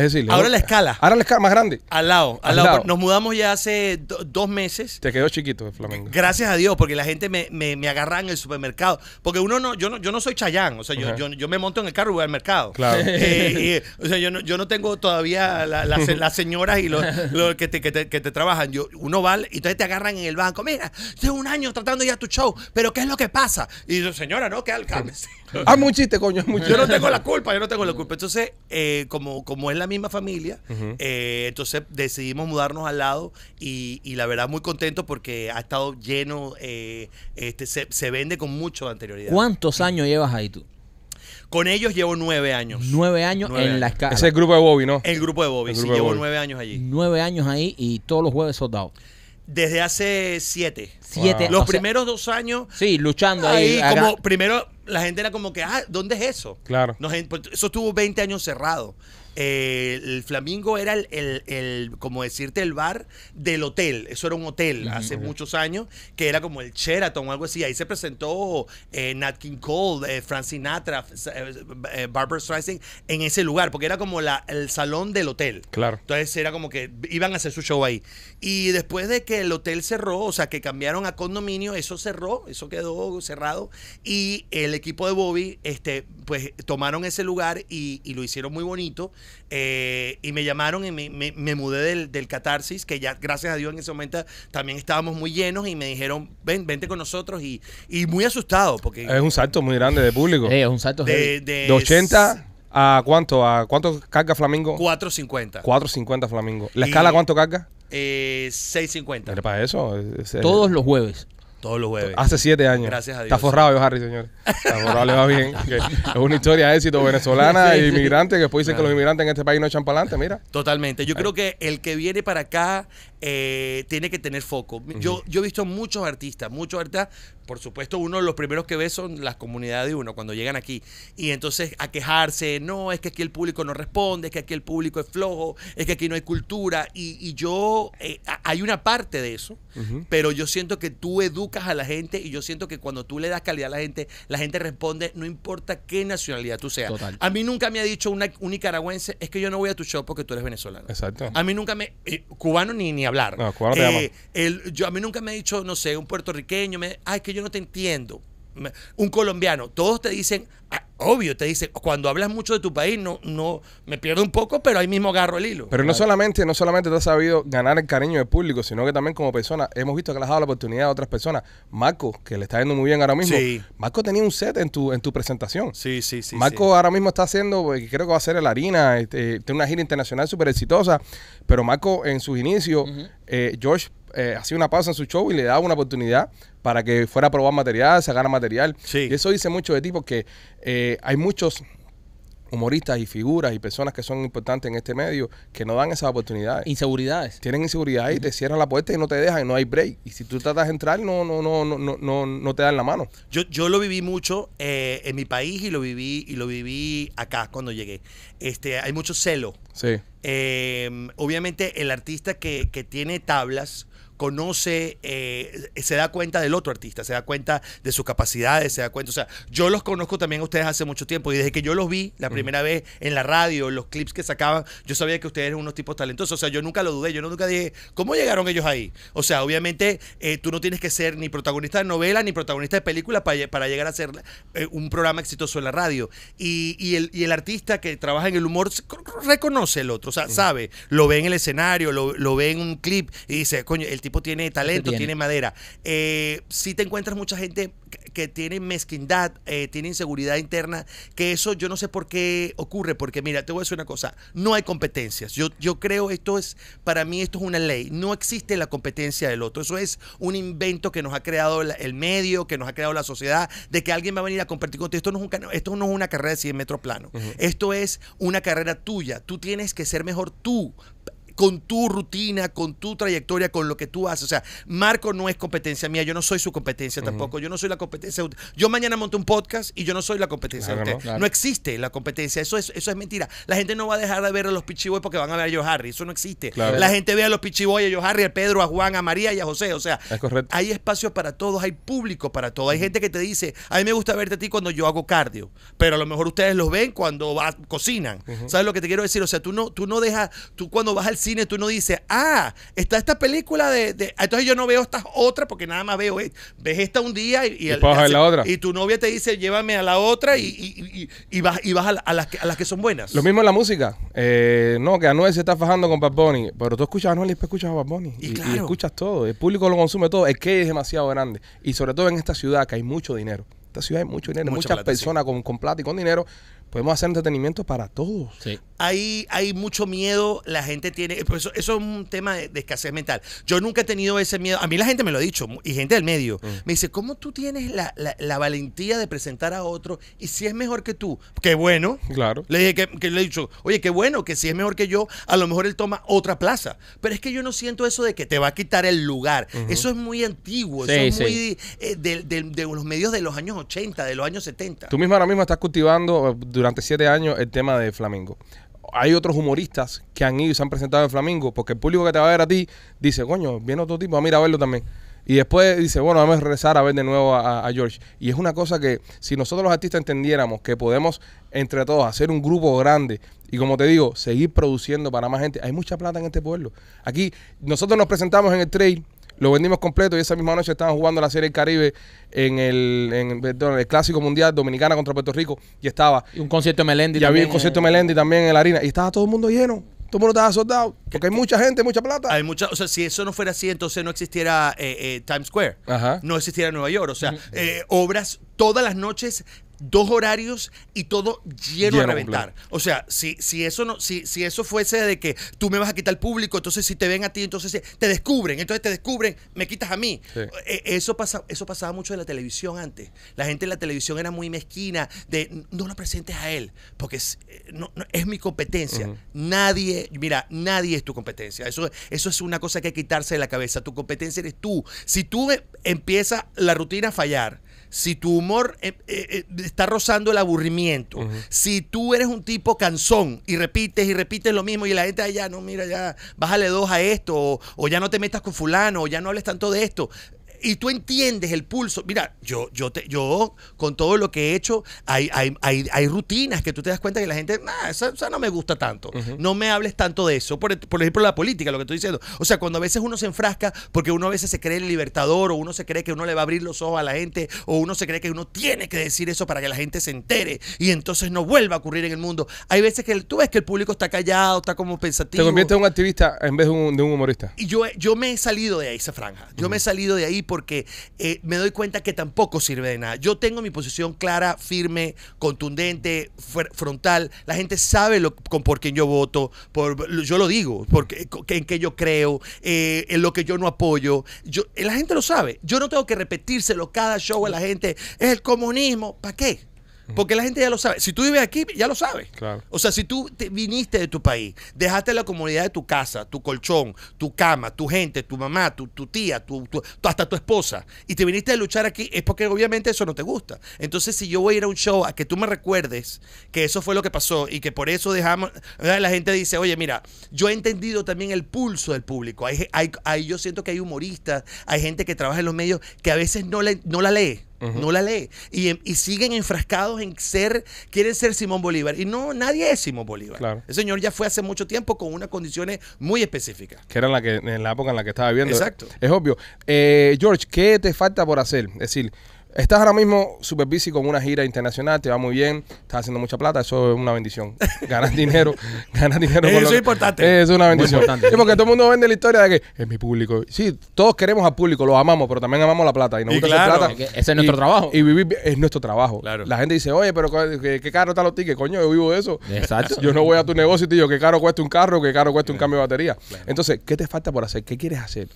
decir, ahora la escala. Ahora la escala más grande. Al lado, al, lado. Nos mudamos ya hace dos meses. Te quedó chiquito Flamengo. Gracias a Dios, porque la gente me, me, me agarra en el supermercado. Porque uno no, yo no, yo no soy chayán. O sea, yo, me monto en el carro y voy al mercado. Claro. Eh, o sea, yo no, yo no tengo todavía las señoras y los, los que, te, que, te, trabajan. Yo, uno va y entonces te agarran en el banco. Mira, Hace un año tratando ya tu show, pero ¿qué es lo que pasa? Y yo, señora, no, que Sí Ah, muy chiste, coño. Yo no tengo la culpa, yo no tengo la culpa. Entonces, eh, como, como es la misma familia, eh, entonces decidimos mudarnos al lado y, la verdad muy contento porque ha estado lleno, eh, este, se, vende con mucho anterioridad. ¿Cuántos años llevas ahí tú? Con ellos llevo nueve años. Nueve años en la escala. Ese es el grupo de Bobby, ¿no? El grupo de Bobby, sí, llevo nueve años allí. Nueve años ahí y todos los jueves soldados. Desde hace siete. Siete. Los primeros dos años. Sí, luchando ahí. ahí como primero la gente era como que, ah, ¿dónde es eso? Claro. Pues, eso estuvo 20 años cerrado. Eh, el Flamingo era el, como decirte, el bar del hotel. Eso era un hotel hace muchos años, que era como el Sheraton o algo así. Ahí se presentó eh, Nat King Cole, eh, Francis Natra, Barbara Streisand en ese lugar, porque era como la, el salón del hotel. Claro. Entonces era como que iban a hacer su show ahí. Y después de que el hotel cerró, o sea, que cambiaron a condominio, eso cerró, eso quedó cerrado. Y el equipo de Bobby, este, pues tomaron ese lugar y lo hicieron muy bonito eh, y me llamaron y me, mudé del, del, catarsis, que ya, gracias a Dios, en ese momento también estábamos muy llenos y me dijeron, ven, vente con nosotros y, y muy asustado. porque Es un salto muy grande de público. es un salto de, de, 80 a cuánto, a cuánto carga Flamingo? 450. 450 Flamingo. ¿La escala cuánto carga? Eh, 6.50. para eso? Todos los jueves. Todos los jueves. Hace siete años. Gracias a Dios. Está forrado Harry, señor. Está forrado, le va bien. Es una historia de éxito venezolana e inmigrante, que después dicen que los inmigrantes en este país no echan para adelante, mira. Totalmente. Yo creo que el que viene para acá eh, tiene que tener foco. yo he visto muchos artistas, muchos artistas por supuesto, uno de los primeros que ve son las comunidades de uno cuando llegan aquí. Y entonces a quejarse, no, es que aquí el público no responde, es que aquí el público es flojo, es que aquí no hay cultura. Y, yo, eh, hay una parte de eso, pero yo siento que tú educas a la gente y yo siento que cuando tú le das calidad a la gente, la gente responde, no importa qué nacionalidad tú seas. A mí nunca me ha dicho un nicaragüense, es que yo no voy a tu show porque tú eres venezolano. Exacto. A mí nunca me, eh, cubano ni, ni hablar. Eh, yo, a mí nunca me ha dicho, no sé, un puertorriqueño, me, ay, es que yo no te entiendo. Un colombiano, todos te dicen, ah, obvio, te dicen, cuando hablas mucho de tu país, no, no, me pierdo un poco, pero ahí mismo agarro el hilo. Pero no solamente, no solamente te has sabido ganar el cariño del público, sino que también como persona, hemos visto que le has dado la oportunidad a otras personas. Marco, que le está yendo muy bien ahora mismo. Marco tenía un set en tu, en tu presentación. Sí, sí, sí. Marco ahora mismo está haciendo, eh, creo que va a ser el harina, este, tiene una gira internacional súper exitosa. Pero Marco, en sus inicios, eh, George eh, hacía una pausa en su show y le daba una oportunidad para que fuera a probar material, sacara material. Y eso dice mucho de ti porque eh, hay muchos humoristas y figuras y personas que son importantes en este medio que no dan esas oportunidades. Inseguridades. Tienen inseguridades y te cierran la puerta y no te dejan y no hay break. Y si tú tratas de entrar, no, no, no, no, no, no te dan la mano. Yo, yo lo viví mucho eh, en mi país y lo viví, y lo viví acá cuando llegué. Este, hay mucho celo. Sí. obviamente, el artista que, que tiene tablas conoce, eh, se da cuenta del otro artista, se da cuenta de sus capacidades, se da cuenta. O sea, yo los conozco también a ustedes hace mucho tiempo y desde que yo los vi la primera vez en la radio, los clips que sacaban, yo sabía que ustedes eran unos tipos talentosos. O sea, yo nunca lo dudé, yo nunca dije, ¿cómo llegaron ellos ahí? O sea, obviamente eh, tú no tienes que ser ni protagonista de novela ni protagonista de película para, para llegar a ser eh, un programa exitoso en la radio. Y, el, artista que trabaja en el humor reconoce el otro, o sea, sabe, lo ve en el escenario, lo, lo ve en un clip y dice, coño, el tipo tiene talento, tiene? madera. Eh, si te encuentras mucha gente que tiene mezquindad, eh, tiene inseguridad interna, que eso yo no sé por qué ocurre, porque mira, te voy a decir una cosa, no hay competencias. Yo, yo creo esto es, para mí esto es una ley, no existe la competencia del otro, eso es un invento que nos ha creado el medio, que nos ha creado la sociedad, de que alguien va a venir a compartir contigo. Esto no es, un, esto no es una carrera de 100 metros plano, esto es una carrera tuya, tú tienes que ser mejor tú con tu rutina, con tu trayectoria, con lo que tú haces. O sea, Marco no es competencia mía, yo no soy su competencia tampoco, yo no soy la competencia. Yo mañana monto un podcast y yo no soy la competencia No, existe la competencia, eso es, eso es mentira. La gente no va a dejar de ver a los Pichiboy porque van a ver a Joe Harry, eso no existe. La gente ve a los Pichiboy, a Joe Harry, a Pedro, a Juan, a María y a José. O sea, hay espacio para todos, hay público para todos. Hay gente que te dice, a mí me gusta verte a ti cuando yo hago cardio, pero a lo mejor ustedes los ven cuando cocinan. ¿Sabes lo que te quiero decir? O sea, tú no, tú no dejas, tú cuando vas al cine tú no dices, ah, está esta película de, entonces yo no veo estas otras porque nada más veo, eh, ves esta un día y, y tu novia te dice, llévame a la otra y, vas, y vas a, las que, a las que son buenas. Lo mismo en la música. Eh, no, que Anuel se está fajando con Bad Bunny, pero tú escuchas a Anuel y escuchas a Bad Bunny. Y, claro. escuchas todo, el público lo consume todo, es que es demasiado grande. Y sobre todo en esta ciudad que hay mucho dinero. Esta ciudad hay mucho dinero, muchas personas con, con plata y con dinero podemos hacer entretenimiento para todos. Sí hay, mucho miedo, la gente tiene, eso, es un tema de, escasez mental. Yo nunca he tenido ese miedo, a mí la gente me lo ha dicho, y gente del medio, mm. me dice, ¿cómo tú tienes la, valentía de presentar a otro y si es mejor que tú? Qué bueno. Claro. Le dije que, le he dicho, oye, qué bueno, que si es mejor que yo, a lo mejor él toma otra plaza. Pero es que yo no siento eso de que te va a quitar el lugar. Eso es muy antiguo, eso es muy eh, de, los medios de los años 80, de los años 70. Tú mismo ahora mismo estás cultivando eh, durante siete años el tema de Flamingo hay otros humoristas que han ido y se han presentado en Flamingo, porque el público que te va a ver a ti dice, coño, viene otro tipo, a mira a verlo también. Y después dice, bueno, vamos a regresar a ver de nuevo a, a, George. Y es una cosa que si nosotros los artistas entendiéramos que podemos entre todos hacer un grupo grande y como te digo, seguir produciendo para más gente, hay mucha plata en este pueblo. Aquí nosotros nos presentamos en el trail lo vendimos completo y esa misma noche estaban jugando la Serie del Caribe en el, Clásico Mundial Dominicana contra Puerto Rico y estaba. Y un concierto de Melendi. Y había un concierto Melendi también en la arena y estaba todo el mundo lleno. Todo el mundo estaba soldado. Porque hay mucha gente, mucha plata. Hay mucha, o sea, si eso no fuera así, entonces no existiera eh, eh, Times Square. No existiera Nueva York. O sea, eh, obras todas las noches dos horarios y todo lleno, a reventar. O sea, si, si eso no, si, si eso fuese de que tú me vas a quitar el público, entonces si te ven a ti, entonces te descubren, entonces te descubren, me quitas a mí. Eh, eh, eso, pasa, eso pasaba mucho en la televisión antes. La gente en la televisión era muy mezquina de no lo presentes a él, porque es, eh, no, es mi competencia. Nadie, mira, nadie es tu competencia. Eso, eso es una cosa que hay que quitarse de la cabeza. Tu competencia eres tú. Si tú empiezas la rutina a fallar, si tu humor eh, eh, eh, está rozando el aburrimiento, si tú eres un tipo cansón y repites y repites lo mismo y la gente ya, no, mira, ya bájale dos a esto, o, o, ya no te metas con fulano, o ya no hables tanto de esto, y tú entiendes el pulso. Mira, yo, yo, te, yo con todo lo que he hecho, hay, hay, rutinas que tú te das cuenta que la gente, nah, esa, no me gusta tanto. No me hables tanto de eso. E, por, ejemplo, la política, lo que estoy diciendo. O sea, cuando a veces uno se enfrasca porque uno a veces se cree el libertador o uno se cree que uno le va a abrir los ojos a la gente o uno se cree que uno tiene que decir eso para que la gente se entere y entonces no vuelva a ocurrir en el mundo. Hay veces que tú ves que el público está callado, está como pensativo. Te conviertes en un activista en vez de un, humorista. Y yo, yo me he salido de ahí, esa franja. Yo me he salido de ahí porque eh, me doy cuenta que tampoco sirve de nada. Yo tengo mi posición clara, firme, contundente, frontal. La gente sabe lo, con, por quién yo voto, por, yo lo digo, porque, en qué yo creo, eh, en lo que yo no apoyo. la gente lo sabe. Yo no tengo que repetírselo cada show a la gente. Es el comunismo. ¿Para qué? Porque la gente ya lo sabe. Si tú vives aquí, ya lo sabes. O sea, si tú te viniste de tu país, dejaste la comunidad de tu casa, tu colchón, tu cama, tu gente, tu mamá, tu, tía, tu, hasta tu esposa, y te viniste a luchar aquí, es porque obviamente eso no te gusta. Entonces, si yo voy a ir a un show a que tú me recuerdes que eso fue lo que pasó y que por eso dejamos. La gente dice, oye, mira, yo he entendido también el pulso del público. Hay, yo siento que hay humoristas, hay gente que trabaja en los medios que a veces no, le, no la lee no la lee. Em, y, siguen enfrascados en ser, quieren ser Simón Bolívar. Y no, nadie es Simón Bolívar. El señor ya fue hace mucho tiempo con unas condiciones muy específicas. Que era la que, en la época en la que estaba viviendo. Exacto. Es, obvio. Eh, George, ¿qué te falta por hacer? Es decir, Estás ahora mismo super busy con una gira internacional, te va muy bien, estás haciendo mucha plata, eso es una bendición. Ganas dinero, ganas dinero. Eso es importante importante. Es una bendición. porque todo el mundo vende la historia de que es mi público. Sí, todos queremos al público, lo amamos, pero también amamos la plata y nos claro, Ese es nuestro trabajo. Y vivir es nuestro trabajo. La gente dice, oye, pero qué, caro están los tickets, coño, yo vivo de eso. Exacto. Yo no voy a tu negocio y te digo, qué caro cuesta un carro, qué caro cuesta un cambio de batería. Entonces, ¿qué te falta por hacer? ¿Qué quieres hacer?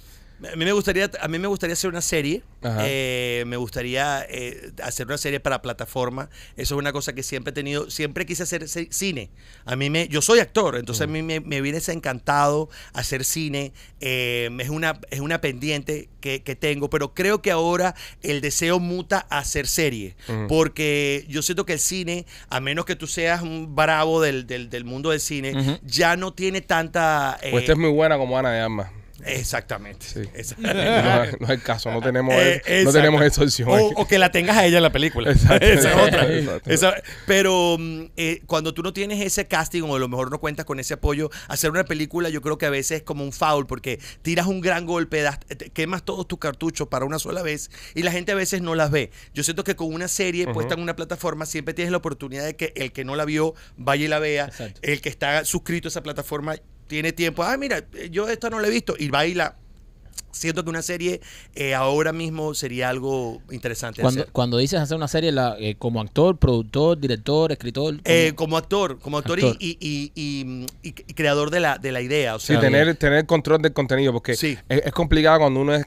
A mí me gustaría, a mí me gustaría hacer una serie. Eh, me gustaría eh, hacer una serie para plataforma. Eso es una cosa que siempre he tenido. Siempre quise hacer cine. A mí me, yo soy actor, entonces a mí me, me viene encantado hacer cine. Eh, es una, es una pendiente que, tengo, pero creo que ahora el deseo muta a hacer serie, porque yo siento que el cine, a menos que tú seas un bravo del, del, mundo del cine, ya no tiene tanta. pues es muy buena como Ana de Armas. Exactamente. No, es el caso, no tenemos, eh, no tenemos extorsión. O, o, que la tengas a ella en la película. Esa es otra. pero mm, eh, cuando tú no tienes ese casting o a lo mejor no cuentas con ese apoyo, hacer una película yo creo que a veces es como un foul porque tiras un gran golpe, quemas todos tus cartuchos para una sola vez y la gente a veces no las ve. Yo siento que con una serie puesta en una plataforma siempre tienes la oportunidad de que el que no la vio vaya y la vea, el que está suscrito a esa plataforma tiene tiempo, ah, mira, yo esto no lo he visto, y baila. Siento que una serie eh, ahora mismo sería algo interesante. Cuando, cuando dices hacer una serie eh, como actor, productor, director, escritor. Eh, como actor, como actor, Y, y, y, creador de la, de la idea. O sea, sí, tener, tener control del contenido, porque es, es, complicado cuando uno es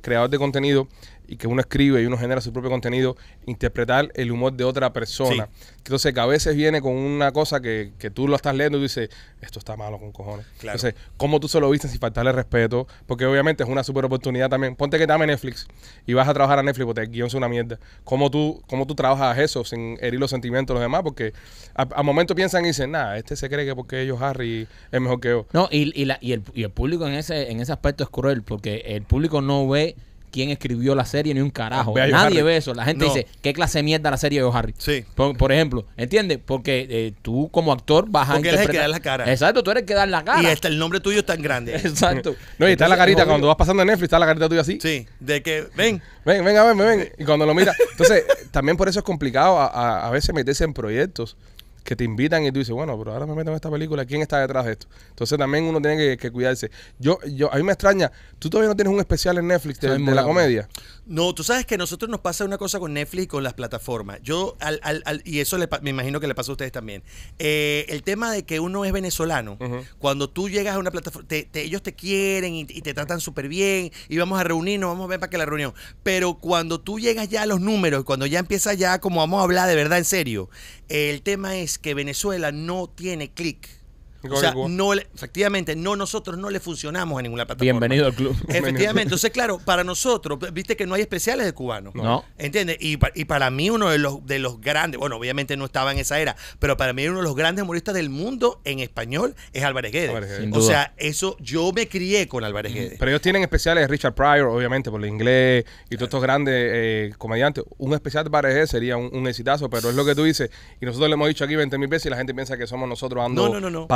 creador de contenido y que uno escribe y uno genera su propio contenido, interpretar el humor de otra persona. Entonces, que a veces viene con una cosa que, tú lo estás leyendo y dices, esto está malo con cojones. Entonces, ¿cómo tú se lo viste sin faltarle respeto? Porque obviamente es una super oportunidad también. Ponte que ame Netflix y vas a trabajar a Netflix porque el guión es una mierda. ¿Cómo tú, cómo tú trabajas eso sin herir los sentimientos de los demás? Porque a, momento piensan y dicen, nada, este se cree que porque ellos Harry es mejor que yo. No, y, el, y el público en ese, en ese aspecto es cruel porque el público no ve quién escribió la serie ni un carajo. Nadie ve eso. La gente dice, ¿qué clase de mierda la serie de Harry. Sí. Por, ejemplo, ¿entiendes? Porque eh, tú como actor vas a interpretar... eres que da la cara. Exacto, tú eres que dar la cara. Y hasta el nombre tuyo es tan grande. Exacto. No, y está la carita, cuando vas pasando en Netflix, está la carita tuya así. Sí, de que, ven. Ven, ven a verme, ven. Y cuando lo mira... Entonces, también por eso es complicado a, a veces meterse en proyectos que te invitan y tú dices, bueno, pero ahora me meto en esta película, ¿quién está detrás de esto? Entonces también uno tiene que, cuidarse. Yo, yo, a mí me extraña, tú todavía no tienes un especial en Netflix de, de la comedia. No, tú sabes que a nosotros nos pasa una cosa con Netflix y con las plataformas. Yo, al, al, y eso le, me imagino que le pasa a ustedes también. Eh, el tema de que uno es venezolano, cuando tú llegas a una plataforma, te, ellos te quieren y, te tratan súper bien y vamos a reunirnos, vamos a ver para que la reunión. Pero cuando tú llegas ya a los números, cuando ya empiezas ya como vamos a hablar de verdad en serio, el tema es que Venezuela no tiene clic o sea, no efectivamente, no, nosotros no le funcionamos en ninguna plataforma. Bienvenido al club. Efectivamente. Entonces, claro, para nosotros, viste que no hay especiales de cubanos. No. ¿Entiendes? Y, y, para mí, uno de los, de los grandes, bueno, obviamente no estaba en esa era, pero para mí uno de los grandes humoristas del mundo en español es Álvarez Guedes. O sea, eso yo me crié con Álvarez Guedes. Pero ellos tienen especiales de Richard Pryor, obviamente, por el inglés y todos estos grandes eh, comediantes. Un especial de Álvarez Guedes sería un, exitazo, pero es lo que tú dices. Y nosotros le hemos dicho aquí 20 mil veces y la gente piensa que somos nosotros andando. no,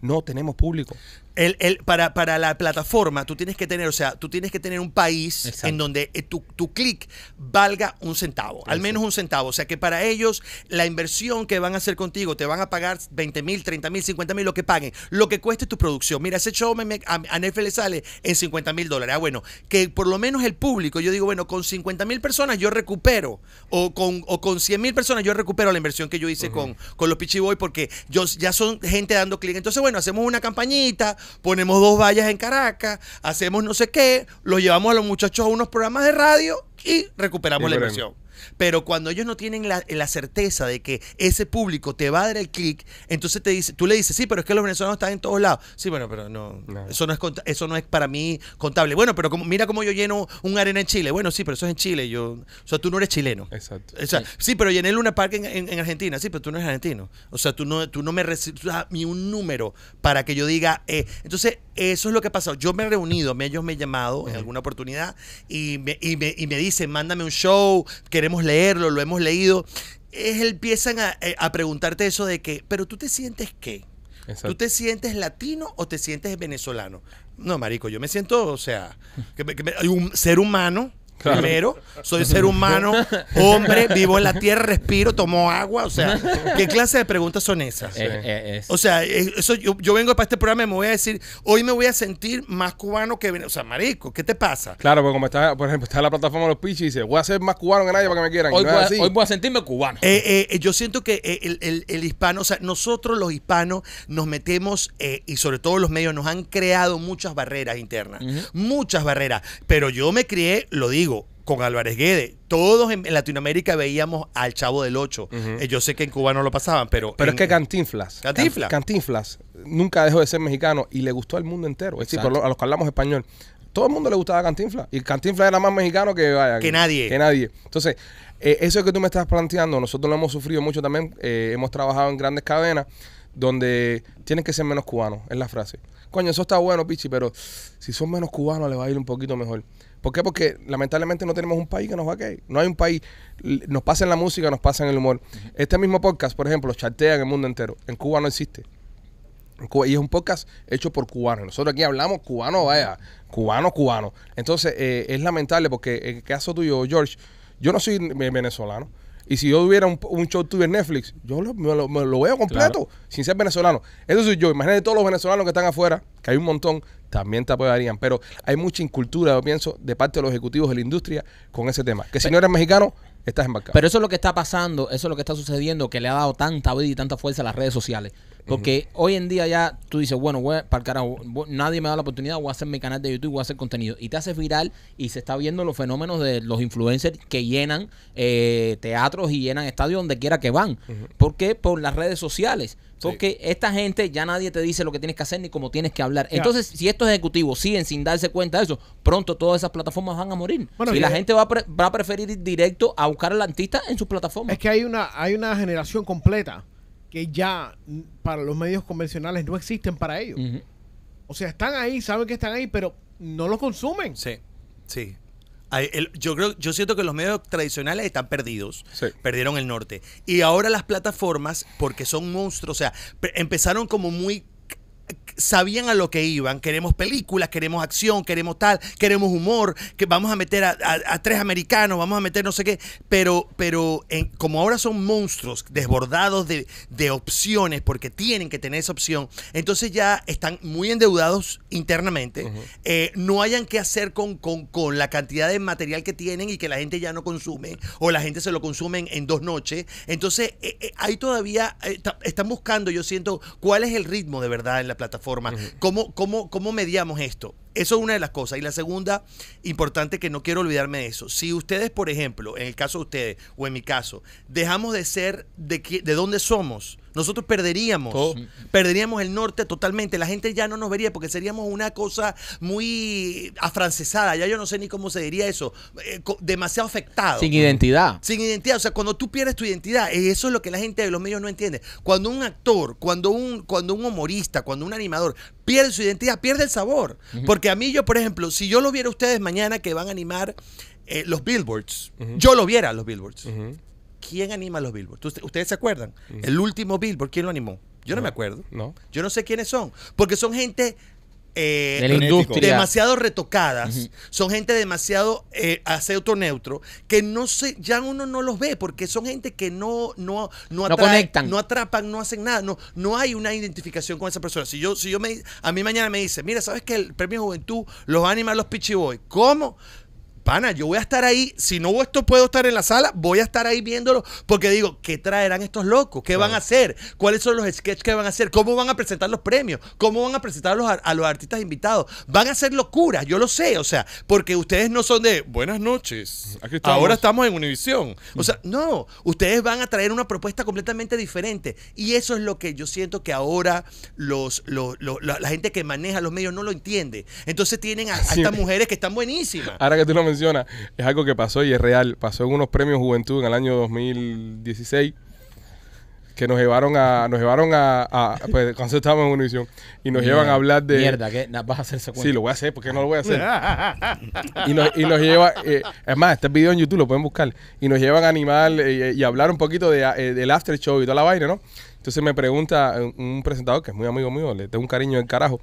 no tenemos público. para, para la plataforma, tú tienes que tener, o sea, tú tienes que tener un país en donde eh, tu, clic valga un centavo, al menos un centavo. O sea, que para ellos la inversión que van a hacer contigo, te van a pagar 20 mil, 30 mil, 50 mil, lo que paguen, lo que cueste tu producción. Mira, ese show a, a le sale en 50 mil dólares. Ah, bueno, que por lo menos el público, yo digo, bueno, con 50 mil personas yo recupero, o con, con 100 mil personas yo recupero la inversión que yo hice con, con los Pichiboy, porque yo, ya son gente dando clic entonces, bueno, hacemos una campañita, ponemos dos vallas en Caracas, hacemos no sé qué, los llevamos a los muchachos a unos programas de radio y recuperamos la inversión. Pero cuando ellos no tienen la, certeza de que ese público te va a dar el clic, entonces te dice, tú le dices, sí, pero es que los venezolanos están en todos lados. Sí, bueno, pero no, Eso, no es, eso no es para mí contable. Bueno, pero como, mira cómo yo lleno un arena en Chile. Bueno, sí, pero eso es en Chile. Yo, o sea, tú no eres chileno. Exacto. sí. pero llené Luna Park en, Argentina. Sí, pero tú no eres argentino. O sea, tú no, tú no me recibes ni un número para que yo diga, eh, entonces eso es lo que ha pasado. Yo me he reunido, ellos me han llamado en alguna oportunidad y me, y, me, y me dicen, mándame un show, queremos leerlo, lo hemos leído, es, empiezan eh, a, preguntarte eso de que, pero tú te sientes qué? ¿Tú te sientes latino o te sientes venezolano? No, marico, yo me siento, o sea, que, un ser humano Primero, soy ser humano, hombre, vivo en la tierra, respiro, tomo agua. O sea, ¿qué clase de preguntas son esas? Eh, eh, o sea, eh, eso yo, vengo para este programa y me voy a decir, hoy me voy a sentir más cubano que. O sea, marico, ¿qué te pasa? Claro, porque como está, por ejemplo, está la plataforma de los pichis y dice, voy a ser más cubano que nadie para que me quieran. Hoy, voy, a sentirme cubano. yo siento que el, hispano, o sea, nosotros los hispanos nos metemos, y sobre todo los medios, nos han creado muchas barreras internas. Muchas barreras. Pero yo me crié, lo digo, con Álvarez guede Todos en, Latinoamérica veíamos al Chavo del Ocho. Eh, yo sé que en Cuba no lo pasaban, pero... Pero es que Cantinflas. Cantinflas. Cantinflas nunca dejó de ser mexicano y le gustó al mundo entero. Es decir, a los que hablamos español. Todo el mundo le gustaba Cantinflas. Y Cantinflas era más mexicano que... que, nadie. Que nadie. Entonces, eh, eso que tú me estás planteando, nosotros lo hemos sufrido mucho también. Eh, hemos trabajado en grandes cadenas donde tienen que ser menos cubanos, es la frase. Coño, eso está bueno, Pichi, pero si son menos cubanos le va a ir un poquito mejor. ¿Por qué? Porque lamentablemente no tenemos un país que nos va caer. No hay un país. Nos pasa en la música, nos pasa en el humor. Este mismo podcast, por ejemplo, chartea en el mundo entero. En Cuba no existe. y es un podcast hecho por cubanos. Nosotros aquí hablamos cubano, vaya, cubano, cubano. Entonces, eh, es lamentable porque en el caso tuyo, George, yo no soy venezolano y si yo tuviera un, show tuyo en Netflix, yo lo, me, lo, veo completo, sin ser venezolano. Eso soy yo. Imagínate todos los venezolanos que están afuera, que hay un montón, también te apoyarían. Pero hay mucha incultura, yo pienso, de parte de los ejecutivos de la industria con ese tema. Que si no eres mexicano, estás embarcado. Pero eso es lo que está pasando, eso es lo que está sucediendo, que le ha dado tanta vida y tanta fuerza a las redes sociales. Porque hoy en día ya tú dices, bueno, voy, para el carajo, nadie me da la oportunidad, voy a hacer mi canal de YouTube, voy a hacer contenido. Y te haces viral y se está viendo los fenómenos de los influencers que llenan eh, teatros y llenan estadios donde quiera que van. porque ¿Por qué? Por las redes sociales. Porque esta gente ya nadie te dice lo que tienes que hacer ni cómo tienes que hablar. Entonces, si estos ejecutivos siguen sin darse cuenta de eso, pronto todas esas plataformas van a morir. y la gente va a, preferir ir directo a buscar al artista en sus plataformas. Es que hay una, hay una generación completa que ya para los medios convencionales no existen para ellos. O sea, están ahí, saben que están ahí, pero no los consumen. Sí, sí. Yo creo, yo siento que los medios tradicionales están perdidos, perdieron el norte. Y ahora las plataformas, porque son monstruos, o sea, empezaron como muy sabían a lo que iban. Queremos películas, queremos acción, queremos tal, queremos humor, que vamos a meter a, tres americanos, vamos a meter no sé qué. Pero, pero como ahora son monstruos desbordados de, opciones, porque tienen que tener esa opción, entonces ya están muy endeudados internamente. Eh, no hayan qué hacer con, la cantidad de material que tienen y que la gente ya no consume, o la gente se lo consume en, dos noches. Entonces, eh, eh, ahí todavía están buscando, yo siento, cuál es el ritmo de verdad en la plataforma. cómo, ¿Cómo mediamos esto? Eso es una de las cosas. Y la segunda, importante que no quiero olvidarme de eso. Si ustedes, por ejemplo, en el caso de ustedes o en mi caso, dejamos de ser de, de dónde somos nosotros perderíamos, perderíamos el norte totalmente. La gente ya no nos vería porque seríamos una cosa muy afrancesada. Ya yo no sé ni cómo se diría eso. Eh, demasiado afectado. Sin identidad. Sin identidad. O sea, cuando tú pierdes tu identidad, eh, eso es lo que la gente de los medios no entiende. Cuando un actor, cuando un, cuando un humorista, cuando un animador pierde su identidad, pierde el sabor. Porque a mí, yo, por ejemplo, si yo lo viera ustedes mañana que van a animar eh, los billboards, yo lo viera los billboards. ¿Quién anima los billboards? ¿Ustedes se acuerdan? El último billboard, ¿quién lo animó? Yo no, me acuerdo. No. Yo no sé quiénes son. Porque son gente eh, demasiado retocadas, son gente demasiado eh, neutro que no se, ya uno no los ve porque son gente que no, no, conectan. no atrapan, no hacen nada, no, no hay una identificación con esa persona. Si yo, si yo me, a mí mañana me dice, mira, sabes que el premio Juventud los anima a animar los Pitchy Boys, ¿cómo? Ana, yo voy a estar ahí, si no esto puedo estar en la sala, voy a estar ahí viéndolo, porque digo, ¿qué traerán estos locos? ¿Qué van a hacer? ¿Cuáles son los sketches que van a hacer? ¿Cómo van a presentar los premios? ¿Cómo van a presentar a, los artistas invitados? Van a ser locuras, yo lo sé, o sea, porque ustedes no son de, buenas noches, ahora estamos en Univisión. O sea, no, ustedes van a traer una propuesta completamente diferente. Y eso es lo que yo siento que ahora los, los, la, gente que maneja los medios no lo entiende. Entonces tienen a, estas mujeres que están buenísimas. Ahora que tú lo mencionas es algo que pasó y es real. Pasó en unos premios Juventud en el año 2016 que nos llevaron a, nos llevaron a, pues, cuando estábamos en Univision y nos llevan a hablar de Mierda, que vas a hacer secuencia Sí, lo voy a hacer, porque no lo voy a hacer. y, nos, y lleva, eh, es más, este video en YouTube lo pueden buscar. Y nos llevan a animar eh, eh, y hablar un poquito del after show y toda la vaina, ¿no? Entonces me pregunta un presentador que es muy amigo mío, le tengo un cariño del carajo.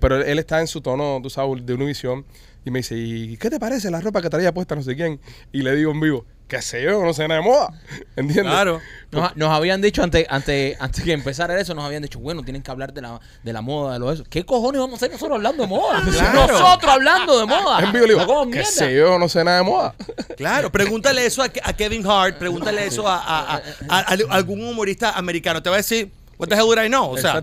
pero él está en su tono, tú sabes, de Univision y me dice, ¿y qué te parece la ropa que traía puesta no sé quién? Y le digo en vivo, que sé yo, no sé nada de moda. ¿Entiendes? Claro. Pues nos, habían dicho antes, antes, antes que eso, nos habían dicho, bueno, tienen que hablar de la, de la moda, de lo eso. ¿Qué cojones vamos a hacer nosotros hablando de moda? Nosotros hablando de moda. En vivo le digo, qué sé yo, no sé nada de moda. Claro, pregúntale eso a, Kevin Hart, pregúntale eso a algún humorista americano. Te va a decir ¿Cuántas the hell would O sea,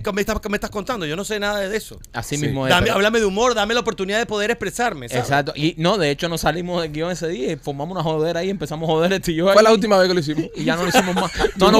¿qué me estás, contando? Yo no sé nada de eso. Así mismo es. háblame de humor, dame la oportunidad de poder expresarme. Exacto. Y no, de hecho, no salimos del guión ese día. y Formamos una jodera ahí, empezamos a joder este yo. Fue la última vez que lo hicimos. Y ya no lo hicimos más. No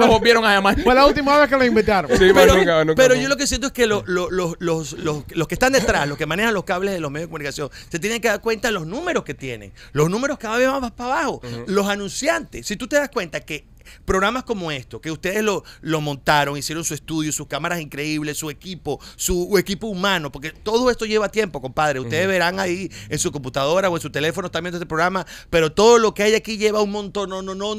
nos, volvieron a llamar. Fue la última vez que lo invitaron. Sí, pero, pero yo lo que siento es que los, los que están detrás, los que manejan los cables de los medios de comunicación, se tienen que dar cuenta de los números que tienen. Los números cada vez más para abajo. Los anunciantes. Si tú te das cuenta que programas como estos, que ustedes lo, montaron, hicieron su estudio, sus cámaras increíbles, su equipo, su equipo humano, porque todo esto lleva tiempo, compadre. Ustedes verán ahí en su computadora o en su teléfono también este programa, pero todo lo que hay aquí lleva un montón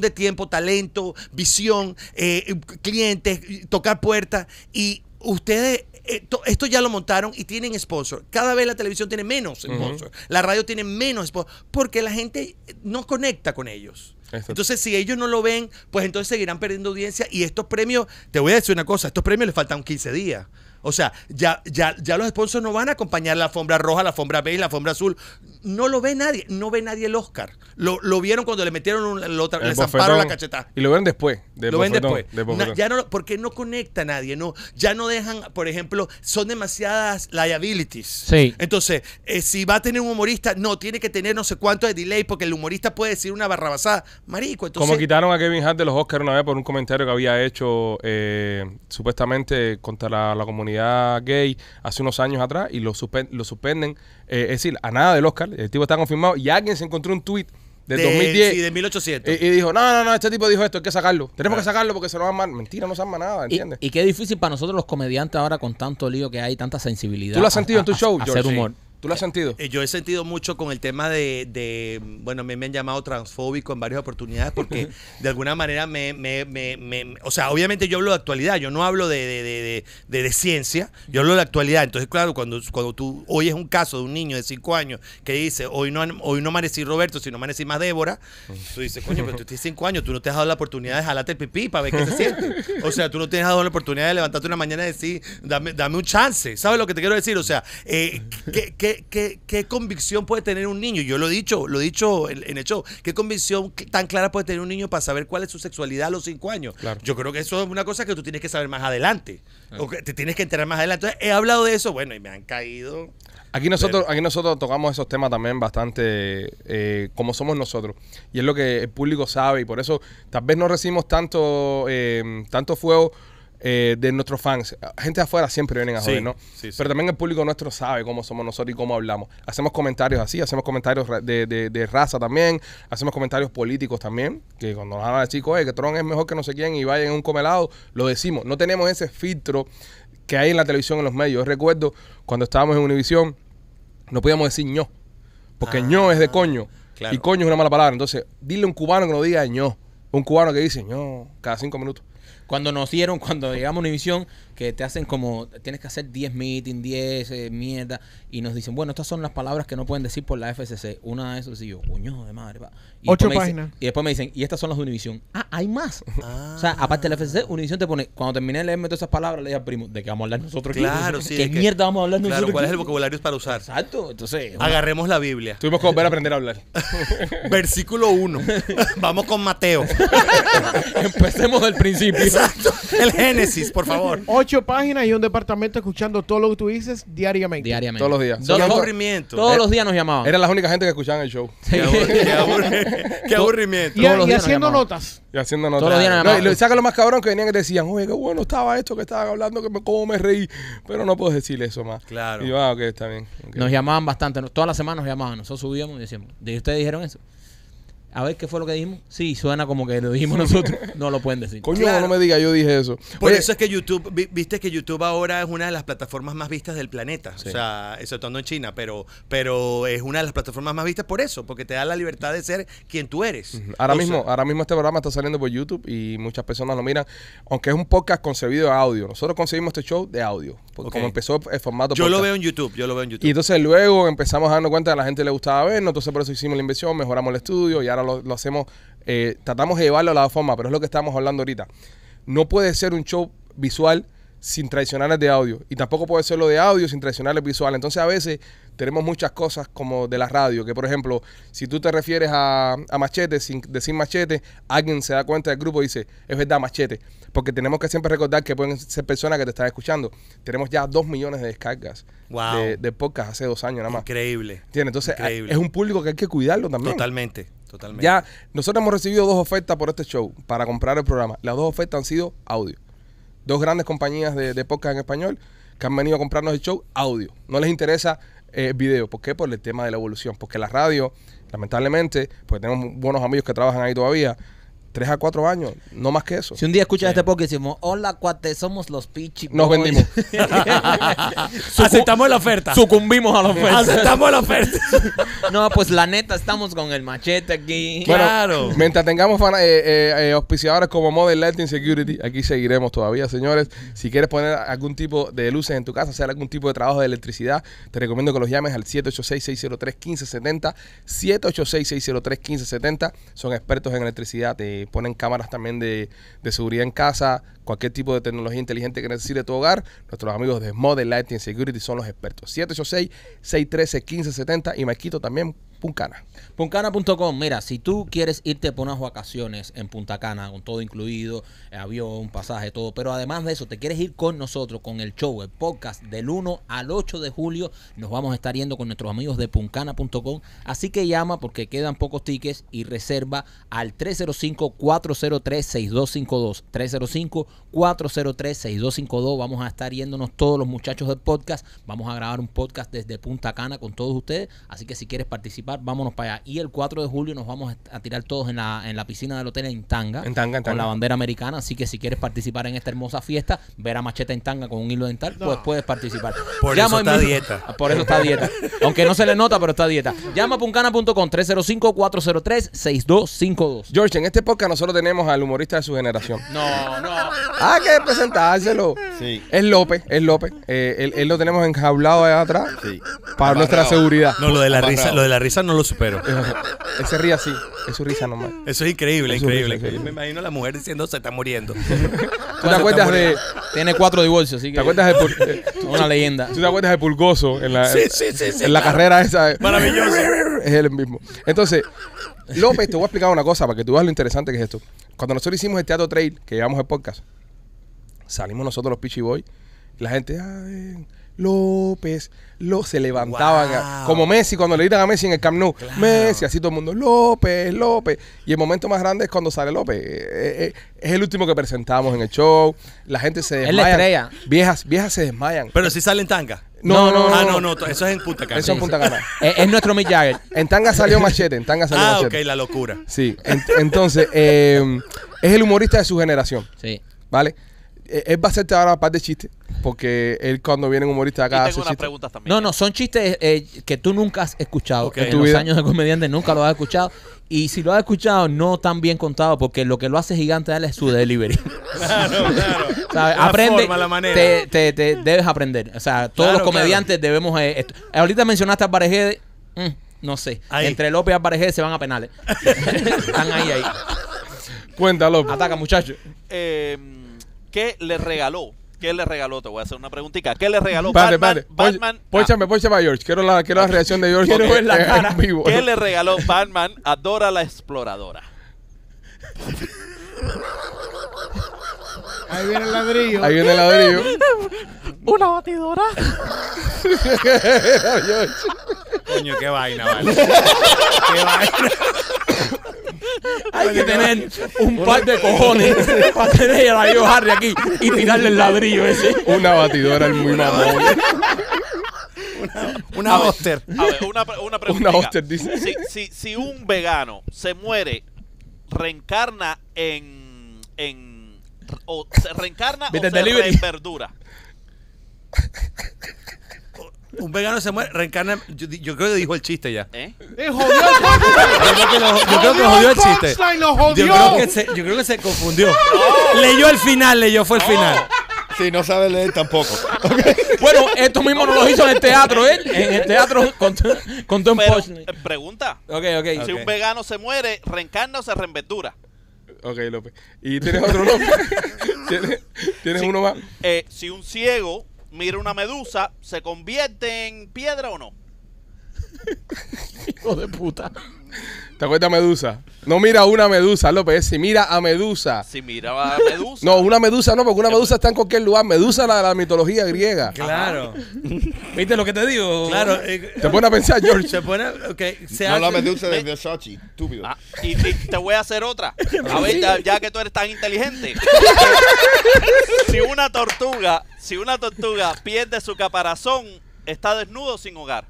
de tiempo, talento, visión, eh, clientes, tocar puertas. Y ustedes eh, esto, ya lo montaron y tienen sponsor. Cada vez la televisión tiene menos sponsor, la radio tiene menos sponsor, porque la gente no conecta con ellos. Entonces, si ellos no lo ven, pues entonces seguirán perdiendo audiencia. Y estos premios, te voy a decir una cosa, estos premios les faltan 15 días. O sea, ya, ya, ya los sponsors no van a acompañar la alfombra roja, la alfombra beige, la alfombra azul. No lo ve nadie, no ve nadie el Oscar. Lo, vieron cuando le metieron, un, lo, la cachetada. Y lo ven después. lo ven después. ya no, porque no conecta nadie, no, ya no dejan, por ejemplo, son demasiadas liabilities. Sí. Entonces, eh, si va a tener un humorista, no, tiene que tener no sé cuánto de delay porque el humorista puede decir una barrabasada. Marico, entonces... Como quitaron a Kevin Hart de los Oscars una vez por un comentario que había hecho eh, supuestamente contra la comunidad gay hace unos años atrás y lo, lo suspenden. Eh, es decir, a nada del Oscar, el tipo está confirmado y alguien se encontró un tweet de, 2010. y de 1800. Y, dijo, no, no, no, este tipo dijo esto, hay que sacarlo. Tenemos que sacarlo porque se nos va mal Mentira, no se arma nada, ¿entiendes? Y, qué difícil para nosotros los comediantes ahora con tanto lío que hay, tanta sensibilidad. ¿Tú lo has sentido en tu show, humor. ¿Tú lo has eh, sentido? Eh, yo he sentido mucho con el tema de, de bueno, me, me han llamado transfóbico en varias oportunidades porque de alguna manera me, me, me, o sea, obviamente yo hablo de actualidad, yo no hablo de, ciencia, yo hablo de actualidad. Entonces, claro, cuando, cuando tú oyes un caso de un niño de 5 años que dice, hoy no, hoy no amanecí Roberto, sino amanecí más Débora, tú dices, coño, pero tú tienes 5 años, tú no te has dado la oportunidad de jalarte el pipí para ver qué se siente. O sea, tú no te has dado la oportunidad de levantarte una mañana y decir, dame, un chance, ¿sabes lo que te quiero decir? O sea, eh, ¿qué, qué ¿qué, convicción puede tener un niño? Yo lo he dicho, lo he dicho en, el show. ¿Qué convicción tan clara puede tener un niño para saber cuál es su sexualidad a los cinco años? Yo creo que eso es una cosa que tú tienes que saber más adelante. te tienes que enterar más adelante. he hablado de eso, bueno, y me han caído. Aquí nosotros, aquí nosotros tocamos esos temas también bastante eh, como somos nosotros. Y es lo que el público sabe. Y por eso tal vez no recibimos tanto, eh, tanto fuego eh, de nuestros fans. Gente de afuera siempre vienen a joder, ¿no? Pero también el público nuestro sabe cómo somos nosotros y cómo hablamos. Hacemos comentarios así, hacemos comentarios de, raza también, hacemos comentarios políticos también, que cuando nos hablan de chicos, que Tron es mejor que no sé quién y vayan en un comelado, lo decimos. No tenemos ese filtro que hay en la televisión, en los medios. Yo recuerdo cuando estábamos en Univision no podíamos decir ño, porque ño es de ah, coño. Y coño es una mala palabra. Entonces, dile a un cubano que no diga ño. Un cubano que dice ño cada cinco minutos cuando nos dieron, cuando llegamos a emisión que te hacen como, tienes que hacer 10 meetings, 10 eh, mierda, y nos dicen, bueno, estas son las palabras que no pueden decir por la FCC. Una de esas, y yo, coño de madre, Ocho páginas. y después me dicen, y estas son las de Univision. Ah, hay más. O sea, ah. aparte de la FCC, Univision te pone, cuando terminé de leerme todas esas palabras, le dije al primo, ¿de qué vamos a hablar nosotros? Claro, aquí? sí. ¿Qué mierda vamos a hablar claro, nosotros? Claro, ¿cuál es el vocabulario para usar? Exacto, entonces. Agarremos la Biblia. Tuvimos que volver a aprender a hablar. Versículo 1. vamos con Mateo. Empecemos del principio. Exacto. El Génesis, por favor páginas y un departamento escuchando todo lo que tú dices diariamente. Diariamente. Todos los días. Todos eh, los días nos llamaban. Eran las únicas gente que escuchaban el show. Qué, aburrimiento. Y, haciendo notas. Y haciendo notas. Todos los días nos y saca lo más cabrón que venían y decían, oye, qué bueno estaba esto que estaban hablando, que me, cómo me reí. Pero no puedo decir eso más. Claro. Y va, ah, que ok, está bien. Nos llamaban bastante. Todas las semanas nos llamaban. Nosotros subíamos y decíamos. ¿De ustedes dijeron eso? A ver qué fue lo que dijimos. Sí, suena como que lo dijimos nosotros. No lo pueden decir. Coño, no me diga, yo dije eso. Por eso es que YouTube, viste que YouTube ahora es una de las plataformas más vistas del planeta. O sea, exceptuando en China, pero, pero es una de las plataformas más vistas por eso, porque te da la libertad de ser quien tú eres. Ahora mismo, ahora mismo este programa está saliendo por YouTube y muchas personas lo miran, aunque es un podcast concebido de audio. Nosotros concebimos este show de audio, porque como empezó el formato. Yo lo veo en YouTube, yo lo veo en YouTube. Y entonces luego empezamos a darnos cuenta que a la gente le gustaba verlo. entonces por eso hicimos la inversión, mejoramos el estudio y ahora lo, hacemos, eh, tratamos de llevarlo a la forma, pero es lo que estamos hablando ahorita. No puede ser un show visual sin tradicionales de audio y tampoco puede ser lo de audio sin tradicionales visuales Entonces a veces tenemos muchas cosas como de la radio, que por ejemplo, si tú te refieres a, a Machete sin Machete, alguien se da cuenta del grupo y dice, es verdad Machete, porque tenemos que siempre recordar que pueden ser personas que te están escuchando. Tenemos ya dos millones de descargas de, podcast hace dos años nada más. Increíble. tiene Entonces es un público que hay que cuidarlo también. Totalmente. Totalmente. Ya, nosotros hemos recibido dos ofertas por este show para comprar el programa. Las dos ofertas han sido audio. Dos grandes compañías de, de podcast en español que han venido a comprarnos el show audio. No les interesa eh, video. ¿Por qué? Por el tema de la evolución. Porque la radio, lamentablemente, porque tenemos buenos amigos que trabajan ahí todavía, 3 a cuatro años, no más que eso. Si un día escuchas este podcast y decimos, hola, cuate, somos los pichi. Nos vendimos. Aceptamos la oferta. Sucumbimos a la oferta. Aceptamos la oferta. no, pues la neta, estamos con el machete aquí. claro. Mientras tengamos eh, eh, eh, auspiciadores como Model Lighting Security, aquí seguiremos todavía, señores. Si quieres poner algún tipo de luces en tu casa, hacer algún tipo de trabajo de electricidad, te recomiendo que los llames al 786-603-1570. 786-603-1570. Son expertos en electricidad, de ponen cámaras también de, seguridad en casa, cualquier tipo de tecnología inteligente que necesite tu hogar, nuestros amigos de Model Lighting Security son los expertos. 786-613-1570 y Maquito también Puncana. Puncana.com, mira, si tú quieres irte por unas vacaciones en Punta Cana, con todo incluido, eh, avión, pasaje, todo, pero además de eso, te quieres ir con nosotros, con el show, el podcast del 1 al 8 de julio, nos vamos a estar yendo con nuestros amigos de puncana.com, así que llama porque quedan pocos tickets y reserva al 305-403-6252, 305-403-6252, vamos a estar yéndonos todos los muchachos del podcast, vamos a grabar un podcast desde Punta Cana con todos ustedes, así que si quieres participar, vámonos para allá. Y el 4 de julio nos vamos a tirar todos en la, piscina del hotel en tanga, en tanga, con la bandera americana. Así que si quieres participar en esta hermosa fiesta, ver a Machete en tanga con un hilo dental, pues puedes participar. Por eso está dieta. Por eso está dieta. Aunque no se le nota, pero está dieta. Llama a puncana.com 305-403-6252. George, en este podcast nosotros tenemos al humorista de su generación. No, no. Ah, que presentárselo. Sí. Es López, es López. Eh, él, lo tenemos enjaulado allá atrás para nuestra seguridad. No, lo de la risa, lo de la risa no lo supero. Él se ríe así. Es su risa nomás. Eso es increíble, increíble. Yo Me imagino a la mujer diciendo se está muriendo. ¿Tú te acuerdas de.? Tiene cuatro divorcios, así que. ¿Te acuerdas de Una leyenda. ¿Tú te acuerdas de Pulgoso en la, carrera esa? Maravilloso. Es él mismo. Entonces, López, te voy a explicar una cosa para que tú veas lo interesante que es esto. Cuando nosotros hicimos el Teatro Trail, que llevamos el podcast, salimos nosotros los Pichi Boy, la gente, "Ah, López, lo, se levantaban como Messi cuando le gritan a Messi en el Camp Nou, Messi, así todo el mundo, López, López. Y el momento más grande es cuando sale López. Eh, eh, eh, es, el último que presentamos en el show. La gente se desmaya. Es la estrella. Viejas, viejas se desmayan. Pero si sale en tanga. No, no, no. Ah, no, eso es en Punta Cana. Eso es en Punta Cana. es, nuestro Mick Jagger. En tanga salió machete, en tanga salió ah, machete. Ah, ok, la locura. Sí, entonces, es el humorista de su generación. Sí. ¿Vale? Eh, él va a hacerte ahora la par de chistes, porque él cuando viene un humorista acá hace No, no, son chistes eh, eh, que tú nunca has escuchado. En tus años de comediante nunca lo has escuchado. Y si lo has escuchado, no tan bien contado, porque lo que lo hace gigante a él es su delivery. Claro, claro. ¿Sabes? Aprende. forma, la manera. Te, te- debes aprender. O sea, todos los comediantes debemos. Ahorita mencionaste a Parejedes. Mm, no sé. Entre López y Pareje se van a penales. Están ahí, ahí. Cuéntalo. Ataca, muchachos. Eh, ¿Qué le regaló? ¿Qué le regaló? Te voy a hacer una preguntita. ¿Qué le regaló Batman? Vale. Ah. pónchame a George. Quiero la, la reacción de George. Quiero En vivo. ¿Qué le regaló Batman a la Exploradora? Ahí viene el ladrillo. Ahí viene el ladrillo. Una batidora. Coño, qué vaina, vale. qué vaina. Hay que tener un par de cojones para tener a vieja Harry aquí y tirarle el ladrillo ese. Una batidora es muy mamón. Una hoster. A ver, una, una pregunta. Una hoster dice. Si, si un vegano se muere, reencarna en, en o se reencarna o se reenverdura. Un vegano se muere, reencarna. Yo, creo que dijo el chiste ya. ¿Eh? Eh, yo, creo que jodió el chiste. Yo creo que se, confundió. Leyó el final, leyó, fue el final. Si no sabe leer tampoco. Bueno, esto mismo no lo hizo en el teatro, ¿eh? En el teatro con, con Tom Pregunta. Si un vegano se muere, ¿reencarna o se reenverdura? Ok, López. ¿Y tienes otro López? ¿Tienes, uno más? Eh, si un ciego mira una medusa, ¿se convierte en piedra o no? Hijo de puta. ¿Te acuerdas Medusa? No mira una Medusa, López. Si mira a Medusa. Si miraba a Medusa. No, una Medusa no, porque una Medusa está en cualquier lugar. Medusa la de la mitología griega. Claro. ¿Viste lo que te digo? Claro. Te eh, pone a pensar, George. Te pone, no la Medusa de Sachi estúpido. Ah, y, te voy a hacer otra. A ver, ya, ya que tú eres tan inteligente. si una tortuga, si una tortuga pierde su caparazón, está desnudo sin hogar.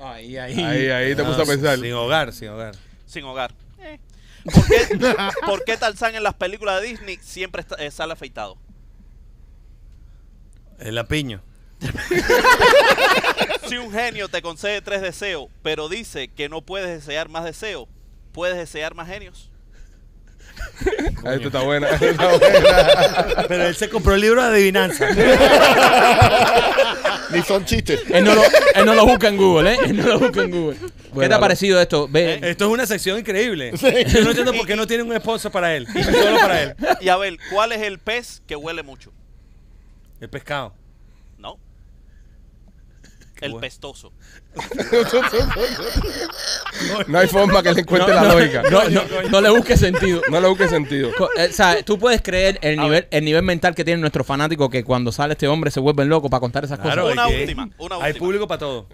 Ahí, ahí. Ahí, te gusta ah, pensar. Sin hogar, sin hogar. Sin hogar. Eh. ¿Por, qué, ¿Por qué en las películas de Disney siempre está- eh, sale afeitado? El apiño. Si un genio te concede tres deseos, pero dice que no puedes desear más deseos, ¿puedes desear más genios? Esto está Pero él se compró el libro de adivinanza. Ni son chistes. Él no, lo, no lo busca en Google, ¿eh? Él no lo busca en Google. ¿Qué te ha parecido esto? Eh, esto es una sección increíble. Yo no entiendo por qué no tienen un sponsor para él. para él. Y a ver, ¿cuál es el pez que huele mucho? El pescado el pestoso. no hay forma que le encuentre la lógica. No, le busque sentido. No le busque sentido. Eh, o sea, tú puedes creer el nivel, mental que tiene nuestro fanático que cuando sale este hombre se vuelven locos para contar esas cosas. Una última, Hay público para todo.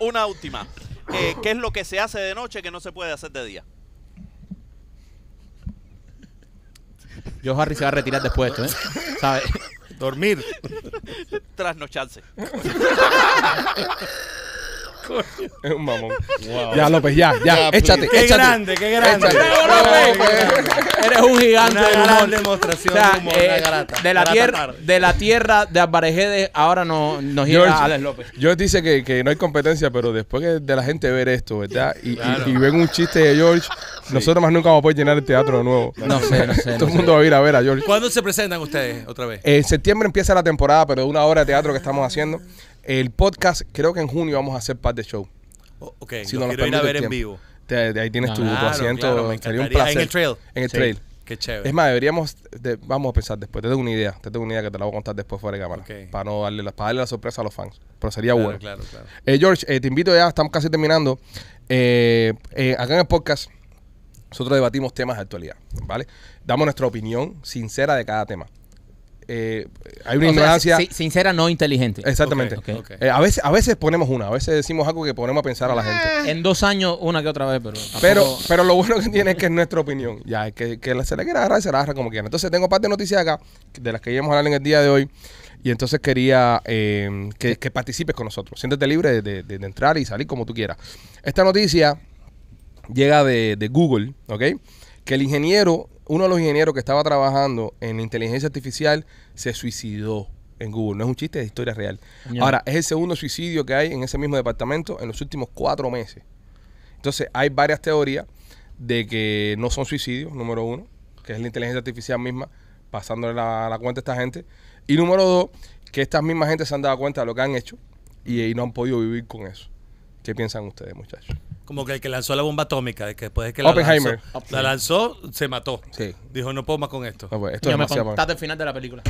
Una última. Eh, ¿Qué es lo que se hace de noche que no se puede hacer de día? Yo Harry se va a retirar después de esto, ¿eh? ¿Sabes? Dormir. Trasnocharse. Es un mamón. Ya, López, ya, ya. échate, qué grande, qué grande. López. Eres un gigante una demostración de la, tierra, de la tierra de ahora nos llega George, Alex López. George dice que, que, no hay competencia, pero después de la gente ver esto, ¿verdad? Y, y, ven un chiste de George, nosotros más nunca vamos a poder llenar el teatro de nuevo. No sé, no sé. Todo el mundo va a ir a ver a George. ¿Cuándo se presentan ustedes otra vez? En septiembre empieza la temporada, pero de una hora de teatro que estamos haciendo. El podcast, creo que en junio vamos a hacer parte de show. ok, Si lo quiero ir a ver en vivo. ahí tienes tu, asiento. me sería un placer. En el trail. En el trail. Qué chévere. Es más, deberíamos, vamos a pensar después. Te tengo una idea, te tengo una idea que te la voy a contar después fuera de cámara. Para no darle la, para darle la sorpresa a los fans. Pero sería bueno. claro, claro. Eh, George, eh, te invito ya, estamos casi terminando. Eh, acá en el podcast, nosotros debatimos temas de actualidad, ¿vale? Damos nuestra opinión sincera de cada tema. Eh, hay una sincera, no inteligente. Exactamente. Eh, a, veces, a veces ponemos una, a veces decimos algo que ponemos a pensar a la gente. Ah. En dos años, una que otra vez, pero. Pero, lo bueno que tiene es que es nuestra opinión. Ya, que, que se la quiera agarrar, se la agarra como quiera. Entonces, tengo parte de noticias acá, de las que íbamos a hablar en el día de hoy. Y entonces quería em, que, que, participes con nosotros. Siéntete libre de, entrar y salir como tú quieras. Esta noticia llega de, de Google, ¿ok? Que el ingeniero uno de los ingenieros que estaba trabajando en inteligencia artificial se suicidó en Google. No es un chiste, es historia real. Ahora, es el segundo suicidio que hay en ese mismo departamento en los últimos cuatro meses. Entonces, hay varias teorías de que no son suicidios, número uno, que es la inteligencia artificial misma pasándole la, cuenta a esta gente. Y número dos, que estas mismas gente se han dado cuenta de lo que han hecho y no han podido vivir con eso. ¿Qué piensan ustedes, muchachos? Como que el que lanzó la bomba atómica, de que después de que la Oppenheimer. lanzó, la lanzó, se mató. Dijo, no puedo más con esto. Ah, pues, es el final de la película.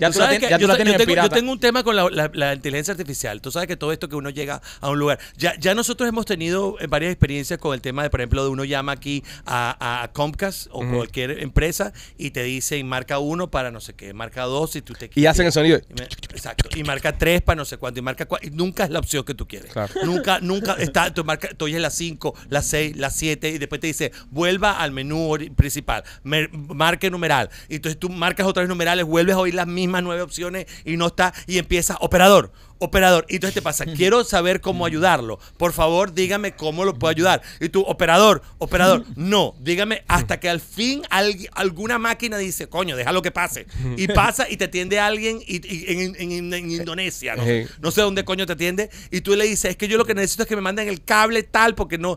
ya yo, tengo, un tema con la, inteligencia artificial. Tú sabes que todo esto que uno llega a un lugar. Ya, ya nosotros hemos tenido eh, varias experiencias con el tema de, por ejemplo, de uno llama aquí a, Comcast o cualquier empresa y te dicen marca uno para no sé qué, marca dos si tú te quieres. Y hacen el sonido. Exacto. Y marca tres para no sé cuánto y marca Y nunca es la opción que tú quieres. Nunca, nunca está, tú, oyes las 5, las 6, las 7 y después te dice, vuelva al menú principal, marque numeral. Y entonces tú marcas otras numerales, vuelves a oír las mismas nueve opciones y no está, y empiezas, operador, operador. Y entonces te pasa, quiero saber cómo ayudarlo. Por favor, dígame cómo lo puedo ayudar. Y tú, operador, operador, no, dígame hasta que al fin alguien, alguna máquina dice, coño, déjalo que pase. Y pasa y te atiende alguien y, en, Indonesia, ¿no? sé dónde coño te atiende. Y tú le dices, es que yo lo que necesito es que me manden el cable tal, porque no.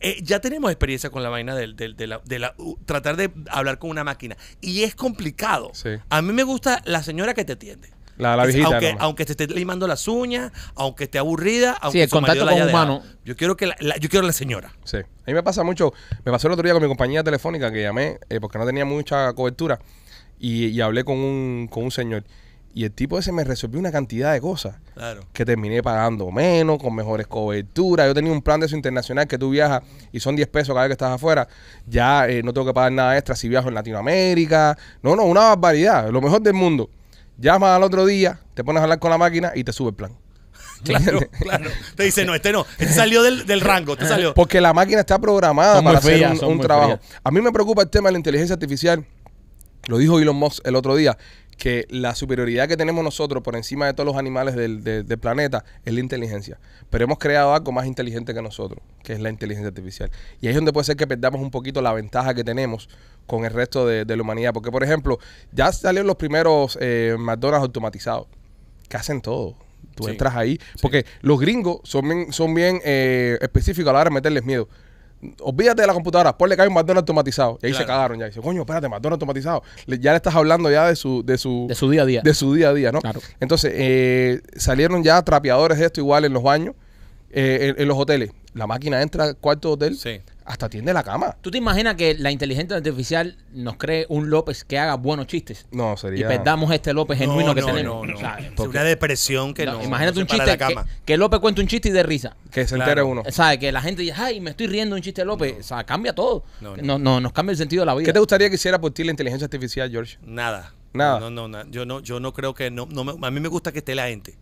Eh, ya tenemos experiencia con la vaina del, de, la, tratar de hablar con una máquina. Y es complicado. A mí me gusta la señora que te atiende. La, la aunque, te esté limando las uñas, aunque esté aburrida, aunque sí, el contacto con Yo quiero que la, yo quiero la señora. Sí. A mí me pasa mucho, me pasó el otro día con mi compañía telefónica que llamé eh, porque no tenía mucha cobertura y, hablé con un, señor y el tipo ese me resolvió una cantidad de cosas Claro. que terminé pagando menos, con mejores coberturas. Yo tenía un plan de eso internacional que tú viajas y son 10 pesos cada vez que estás afuera. Ya eh, no tengo que pagar nada extra si viajo en Latinoamérica. No, no, una barbaridad, lo mejor del mundo. Llamas al otro día, te pones a hablar con la máquina y te sube el plan. Claro, claro. Te dice, no, este no, este salió del, rango, este salió. Porque la máquina está programada para hacer un, trabajo. A mí me preocupa el tema de la inteligencia artificial. Lo dijo Elon Musk el otro día, que la superioridad que tenemos nosotros por encima de todos los animales del, planeta es la inteligencia. Pero hemos creado algo más inteligente que nosotros, que es la inteligencia artificial. Y ahí es donde puede ser que perdamos un poquito la ventaja que tenemos con el resto de, la humanidad. Porque, por ejemplo, ya salieron los primeros eh, McDonald's automatizados, que hacen todo. Tú entras ahí, porque los gringos son bien, son bien eh, específicos a la hora de meterles miedo. Olvídate de la computadora, ponle que hay un McDonald's automatizado. Y ahí se cagaron ya. dice, coño, espérate, McDonald's automatizado. ya le estás hablando ya de su, de su, día a día. De su día a día, ¿no? Entonces, eh, salieron ya trapeadores de esto igual en los baños, eh, en, los hoteles la máquina entra al cuarto de hotel, hasta tiende la cama. ¿Tú te imaginas que la inteligencia artificial nos cree un López que haga buenos chistes? No, sería. Y perdamos este López genuino que tenemos. No, no, no. porque... Una depresión que no. Imagínate un chiste. cama. Que, López cuente un chiste y de risa. Que se entere uno. ¿Sabes? Que la gente dice, ay, me estoy riendo un chiste de López. O sea, cambia todo. No, no, nos cambia el sentido de la vida. ¿Qué te gustaría que hiciera por ti la inteligencia artificial, George? Nada. Nada. No, no, no. Yo no, yo no creo que. No, no, a mí me gusta que esté la gente.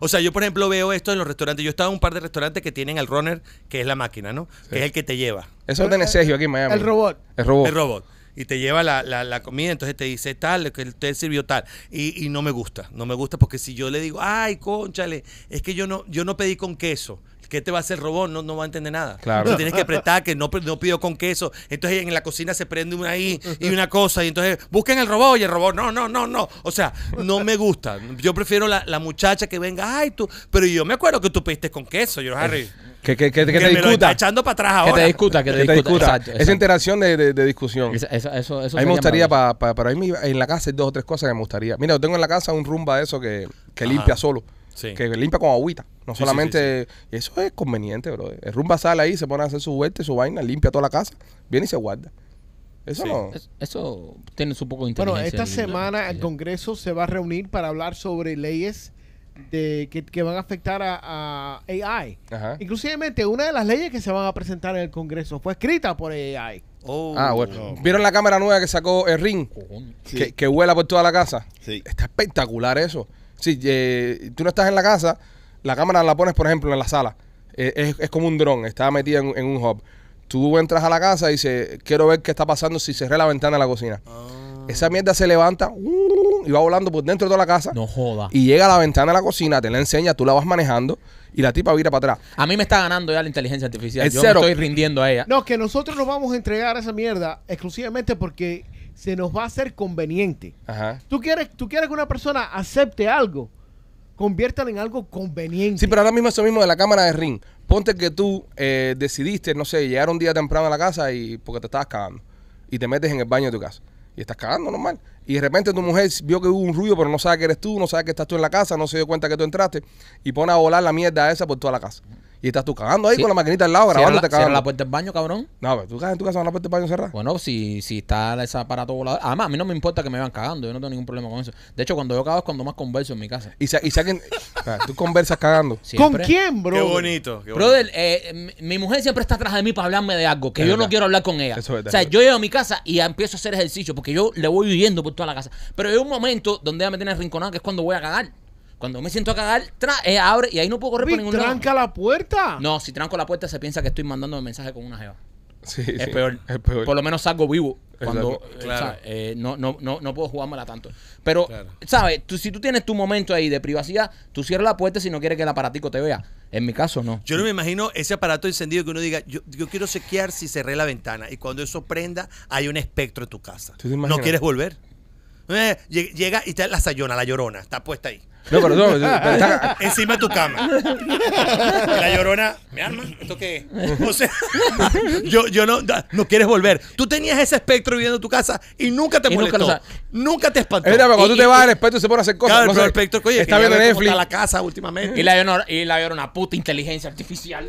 O sea, yo por ejemplo veo esto en los restaurantes. Yo he estado en un par de restaurantes que tienen al runner, que es la máquina, ¿no? Que es el que te lleva. Eso lo tiene Sergio aquí en Miami. El robot. El robot. El robot. Y te lleva la, la, comida, entonces te dice tal, que usted sirvió tal. Y, y, no me gusta, no me gusta porque si yo le digo, ay, conchale, es que yo no, yo no pedí con queso. ¿qué te va a hacer el robot? No, no va a entender nada. Claro. tienes que apretar, que no, no pidió con queso. Entonces en la cocina se prende una ahí y una cosa. Y entonces busquen el robot y el robot, no, no, no, no. O sea, no me gusta. Yo prefiero la, muchacha que venga, ay, tú. Pero yo me acuerdo que tú pediste con queso, yo, Harry. Que, que, te discuta. echando para atrás ahora. Que te discuta, que te, discuta. Esa interacción de, de, discusión. eso, eso a mí me gustaría, para pa, en la casa hay dos o tres cosas que me gustaría. Mira, yo tengo en la casa un rumba eso que, que limpia solo. Que limpia con agüita. No solamente. eso es conveniente, bro. El rumba sale ahí, se pone a hacer su vuelta su vaina, limpia toda la casa, viene y se guarda. Eso no. eso tiene su poco de Bueno, esta semana el Congreso se va a reunir para hablar sobre leyes de, que, van a afectar a, AI. Inclusivemente, una de las leyes que se van a presentar en el Congreso fue escrita por AI. Oh. ah, bueno. ¿Vieron la cámara nueva que sacó el ring? Que, que, vuela por toda la casa. Sí. Está espectacular eso. Sí, eh, tú no estás en la casa, la cámara la pones, por ejemplo, en la sala. Eh, es, como un dron, está metida en, un hub. Tú entras a la casa y dices, quiero ver qué está pasando si cerré la ventana de la cocina. Ah. Esa mierda se levanta uh, y va volando por dentro de toda la casa. No joda. Y llega a la ventana de la cocina, te la enseña, tú la vas manejando y la tipa vira para atrás. A mí me está ganando ya la inteligencia artificial. Es Yo estoy rindiendo a ella. No, que nosotros nos vamos a entregar a esa mierda exclusivamente porque se nos va a hacer conveniente. Tú quieres, tú quieres que una persona acepte algo, conviértalo en algo conveniente. Sí, pero ahora mismo eso mismo de la cámara de ring. Ponte que tú eh, decidiste, no sé, llegar un día temprano a la casa y porque te estabas cagando y te metes en el baño de tu casa y estás cagando normal. Y de repente tu mujer vio que hubo un ruido, pero no sabe que eres tú, no sabe que estás tú en la casa, no se dio cuenta que tú entraste y pone a volar la mierda esa por toda la casa. Y estás tú cagando ahí con la maquinita al lado, grabándote Cierra la puerta del baño, cabrón. No, pero tú cagas en tu casa con la puerta del baño cerrada. Bueno, si, si está ese aparato volador. Además, a mí no me importa que me vean cagando. Yo no tengo ningún problema con eso. De hecho, cuando yo cago es cuando más converso en mi casa. Y, si, y alguien, tú conversas cagando. ¿Con quién, bro? Qué bonito. Qué bonito. Brother, eh, mi mujer siempre está atrás de mí para hablarme de algo que yo no quiero hablar con ella. Eso es verdad. O sea, yo llego a mi casa y empiezo a hacer ejercicio porque yo le voy huyendo por toda la casa. Pero hay un momento donde ella me tiene arrinconado que es cuando voy a cagar. Cuando me siento a cagar, eh, abre y ahí no puedo correr por ningún tranca la puerta! No, si tranco la puerta se piensa que estoy mandando un mensaje con una jeva. Sí, es, peor. es peor. Por lo menos salgo vivo. Cuando, eh, eh, no, no, no, no puedo jugármela tanto. Pero, ¿sabes? si tú tienes tu momento ahí de privacidad, tú cierras la puerta si no quieres que el aparatico te vea. En mi caso, no. Yo no me imagino ese aparato encendido que uno diga, yo, quiero sequear si cerré la ventana. Y cuando eso prenda, hay un espectro en tu casa. ¿No quieres volver? llega y está la sayona, la llorona, está puesta ahí. No, perdón. Encima de tu cama. La llorona, ¿Me arma, ¿esto qué O sea, yo, yo no, no quieres volver. Tú tenías ese espectro viviendo en tu casa y nunca te y molestó. Nunca, nunca, te espantó. Es cuando tú te vas, al espectro se pone a hacer cosas. Claro, el espectro, oye, está viendo Netflix. la casa últimamente. Y la llorona, y la puta inteligencia artificial.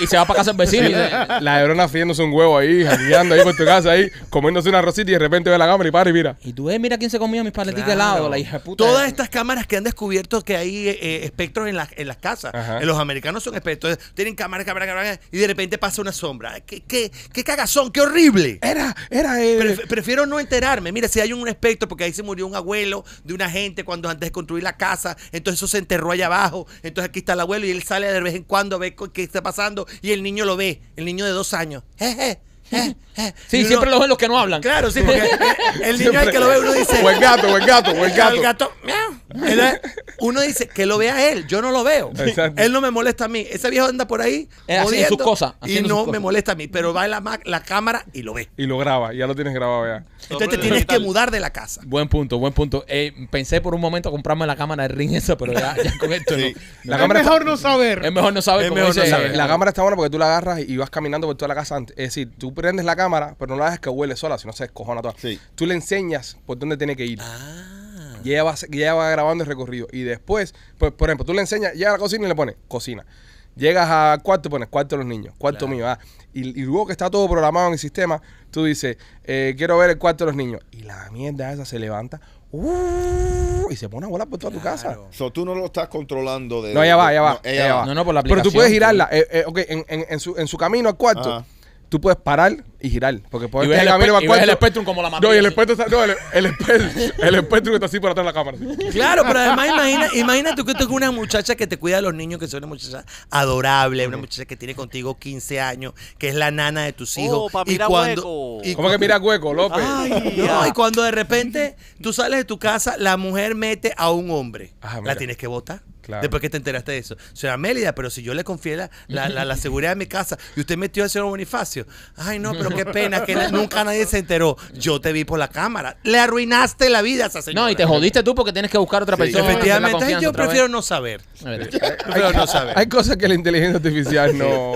y se va para casa El vecino. la llorona fiéndose un huevo ahí, jangueando ahí por tu casa, ahí, comiéndose una rosita y de repente ve la cámara y para y mira. Y tú ves, eh, mira quién se comió mis paletitas de helado, la hija puta. Todas estas cámaras que han descubierto que hay eh, eh, espectros en, en las casas. Los americanos son espectros. Tienen cámara, cámara, cámaras, Y de repente pasa una sombra. ¿Qué, qué, qué cagazón? ¡Qué horrible! Era, era. Eh, prefiero no enterarme. Mira, si hay un espectro, porque ahí se murió un abuelo de una gente cuando antes de construir la casa. Entonces eso se enterró allá abajo. Entonces aquí está el abuelo y él sale de vez en cuando a ver qué está pasando. Y el niño lo ve. El niño de dos años. Sí, siempre lo ven los que no hablan. Claro, sí, porque el, niño el que lo ve uno dice. Buen gato, buen gato, buen gato. El uno dice que lo vea él, yo no lo veo. Él no me molesta a mí. Ese viejo anda por ahí eh, haciendo sus cosas, y no me molesta a mí, pero va en la, cámara y lo ve. Y lo graba, ya lo tienes grabado ya. Entonces te tienes que mudar de la casa. Buen punto, buen punto. Eh, pensé por un momento comprarme la cámara de ring esa, pero ya, con esto La es cámara mejor no saber. Es mejor no saber la cámara está buena porque tú la agarras y vas caminando por toda la casa antes. Es decir, tú prendes la cámara, pero no la dejas que huele sola, si no se descojona toda. Tú le enseñas por dónde tiene que ir. ah y ella va, grabando el recorrido. Y después, pues, por ejemplo, tú le enseñas, llega a la cocina y le pones cocina. Llegas a cuarto y pones cuarto de los niños, cuarto mío. Ah. y, luego que está todo programado en el sistema, tú dices, eh, quiero ver el cuarto de los niños. Y la mierda esa se levanta uh, y se pone a volar por toda tu casa. So, tú no lo estás controlando. De, no, ella va, ya va. No, No, por la aplicación. Pero tú puedes girarla. Eh, eh, en, en, su, en, su, camino al cuarto tú puedes parar y girar. Porque puedes ver el, espectro el como la mano No, el espectro el, el, espectrum, está así por atrás de la cámara. Claro, pero además imagina, imagínate que tú es una muchacha que te cuida de los niños, que es una muchacha adorable, una muchacha que tiene contigo 15 años, que es la nana de tus oh, hijos. Oh, y cuando, hueco. Y, ¿Cómo que mira hueco, López? Ay, no, y cuando de repente tú sales de tu casa, la mujer mete a un hombre. Ah, la tienes que votar. ¿De Después que te enteraste de eso. O sea, Mélida, pero si yo le confié la, seguridad de mi casa y usted metió al señor Bonifacio. Ay, no, pero qué pena, que nunca nadie se enteró. Yo te vi por la cámara. Le arruinaste la vida a esa señora. No, y te jodiste tú porque tienes que buscar otra persona. Efectivamente, yo prefiero no saber. Prefiero hay, Hay cosas que la inteligencia artificial no,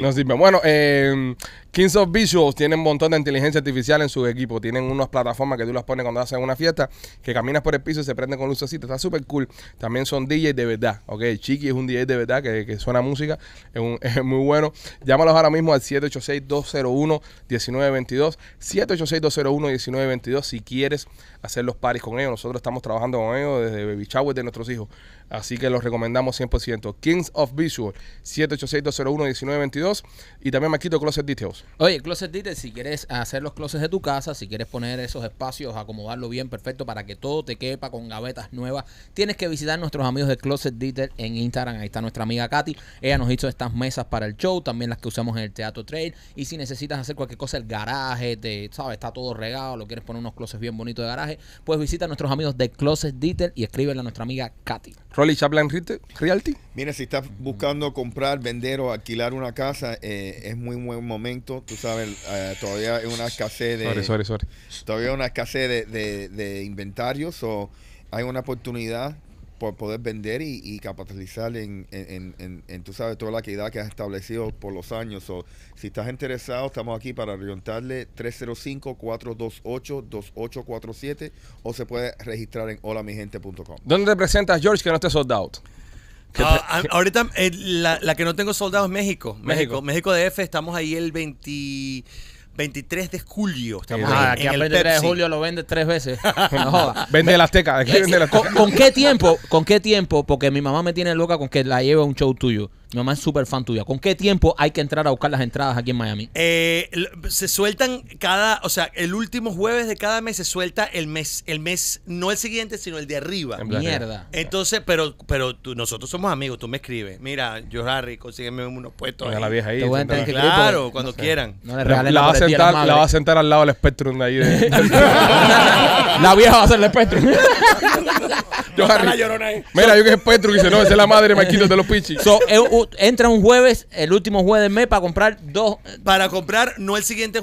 no sirve. Bueno, eh, Kings of Visuals tienen un montón de inteligencia artificial en su equipo. Tienen unas plataformas que tú las pones cuando hacen una fiesta, que caminas por el piso y se prenden con lucecitas. Está súper cool. También son DJs de verdad. Ok, Chiqui es un DJ de verdad que, suena música. Es, muy bueno. Llámalos ahora mismo al 786-201-1922. 786-201-1922 si quieres hacer los paris con ellos. Nosotros estamos trabajando con ellos desde Baby Shower de nuestros hijos. Así que los recomendamos 100%. Kings of Visual, 786 1922 Y también me quito Closet Details. Oye, Closet Details, si quieres hacer los closets de tu casa, si quieres poner esos espacios, acomodarlo bien, perfecto, para que todo te quepa con gavetas nuevas, tienes que visitar nuestros amigos de Closet Details en Instagram. Ahí está nuestra amiga Katy. Ella nos hizo estas mesas para el show, también las que usamos en el Teatro Trail. Y si necesitas hacer cualquier cosa, el garaje, te, ¿sabes? Está todo regado, lo quieres poner unos closets bien bonitos de garaje, pues visita a nuestros amigos de Closet Details y escríbele a nuestra amiga Katy. Rolly Chaplin Realty. Mira, si estás buscando comprar, vender o alquilar una casa, eh, es muy buen momento. Tú sabes, eh, todavía hay una escasez de. Todavía una escasez de, de inventarios. O hay una oportunidad por poder vender y, capitalizar en, tú sabes, toda la equidad que has establecido por los años. si estás interesado, estamos aquí para orientarle 305-428-2847 o se puede registrar en holamigente.com. ¿Dónde te presentas, George, que no esté soldado? Ah, ahorita eh, la, que no tengo soldado es México. México. México. México DF, estamos ahí el 20 23 de julio. Estamos ah, en, en 23 de julio lo vende tres veces. Vende la Azteca. ¿Con, qué tiempo? ¿Con qué tiempo? Porque mi mamá me tiene loca con que la lleve a un show tuyo. Mi mamá es súper fan tuya. ¿Con qué tiempo hay que entrar a buscar las entradas aquí en Miami? Eh, se sueltan cada, o sea, el último jueves de cada mes se suelta el mes, el mes, no el siguiente, sino el de arriba. Mierda. Entonces, pero, pero nosotros somos amigos, tú me escribes. Mira, yo Harry, consígueme unos puestos. Ahí. la vieja ahí. Te voy a claro, cuando quieran. la, va a sentar, al lado del Spectrum de ahí. la vieja va a ser el Spectrum. Mira, yo que es Petro que dice, no, es la madre de de los Pichis. So, entra un jueves, el último jueves del mes, para comprar dos. Para comprar no el siguiente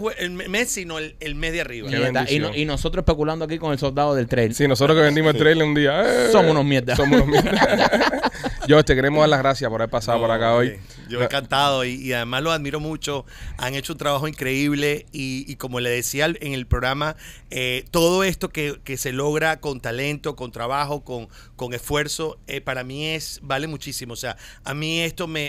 mes, sino el, mes de arriba. Y, nosotros especulando aquí con el soldado del trail. Sí, nosotros que vendimos el trailer un día. Eh, somos unos mierdas. Somos unos mierdas Yo te queremos dar las gracias por haber pasado por acá hoy. Yo encantado y, además lo admiro mucho. Han hecho un trabajo increíble y, como le decía en el programa, eh, todo esto que se logra con talento, con trabajo, con con, esfuerzo, eh, para mí es, vale muchísimo. O sea, a mí esto me,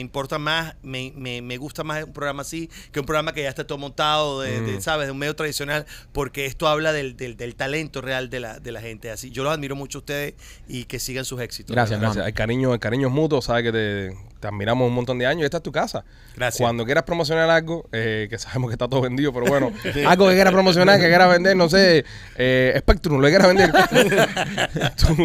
importa más, me, gusta más un programa así que un programa que ya está todo montado, de, mm. ¿sabes? De un medio tradicional, porque esto habla del, del, talento real de la, de la gente. Así, yo los admiro mucho a ustedes y que sigan sus éxitos. Gracias, gracias. El cariño, el cariño es mutuo, sabes que te te admiramos un montón de años. Esta es tu casa. Gracias. Cuando quieras promocionar algo, eh, que sabemos que está todo vendido, pero bueno, algo que quieras promocionar, que quieras vender, no sé, eh, Spectrum, lo que quieras vender.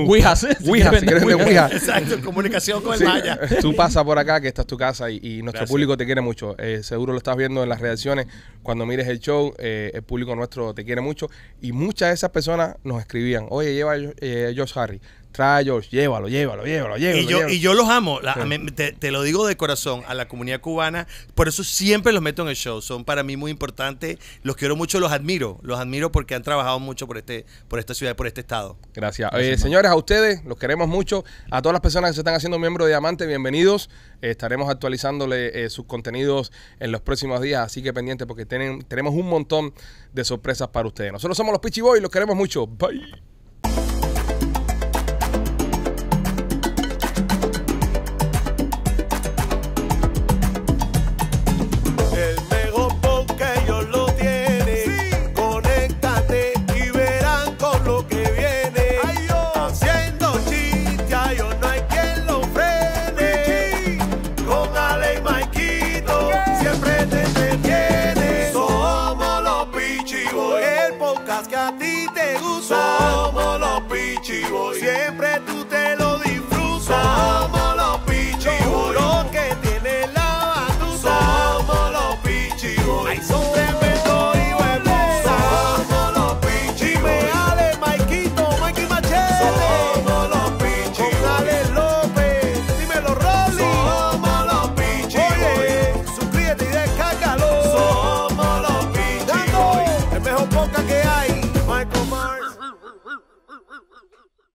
Ouija, si quieres vender Ouija. Exacto, comunicación con el Maya. Tú pasas por acá, que esta es tu casa y, nuestro público te quiere mucho. Eh, seguro lo estás viendo en las reacciones. Cuando mires el show, eh, el público nuestro te quiere mucho. Y muchas de esas personas nos escribían, oye, lleva Josh Harry trayos, George, llévalo, llévalo, llévalo, llévalo. Y yo, los amo, te, lo digo de corazón, a la comunidad cubana, por eso siempre los meto en el show, son para mí muy importantes, los quiero mucho, los admiro, los admiro porque han trabajado mucho por, este, por esta ciudad, por este estado. Gracias. Eh, señores, a ustedes, los queremos mucho, a todas las personas que se están haciendo miembros de Diamante, bienvenidos, estaremos actualizándole eh, sus contenidos en los próximos días, así que pendiente porque tenemos un montón de sorpresas para ustedes. Nosotros somos los Pichiboy, los queremos mucho, bye.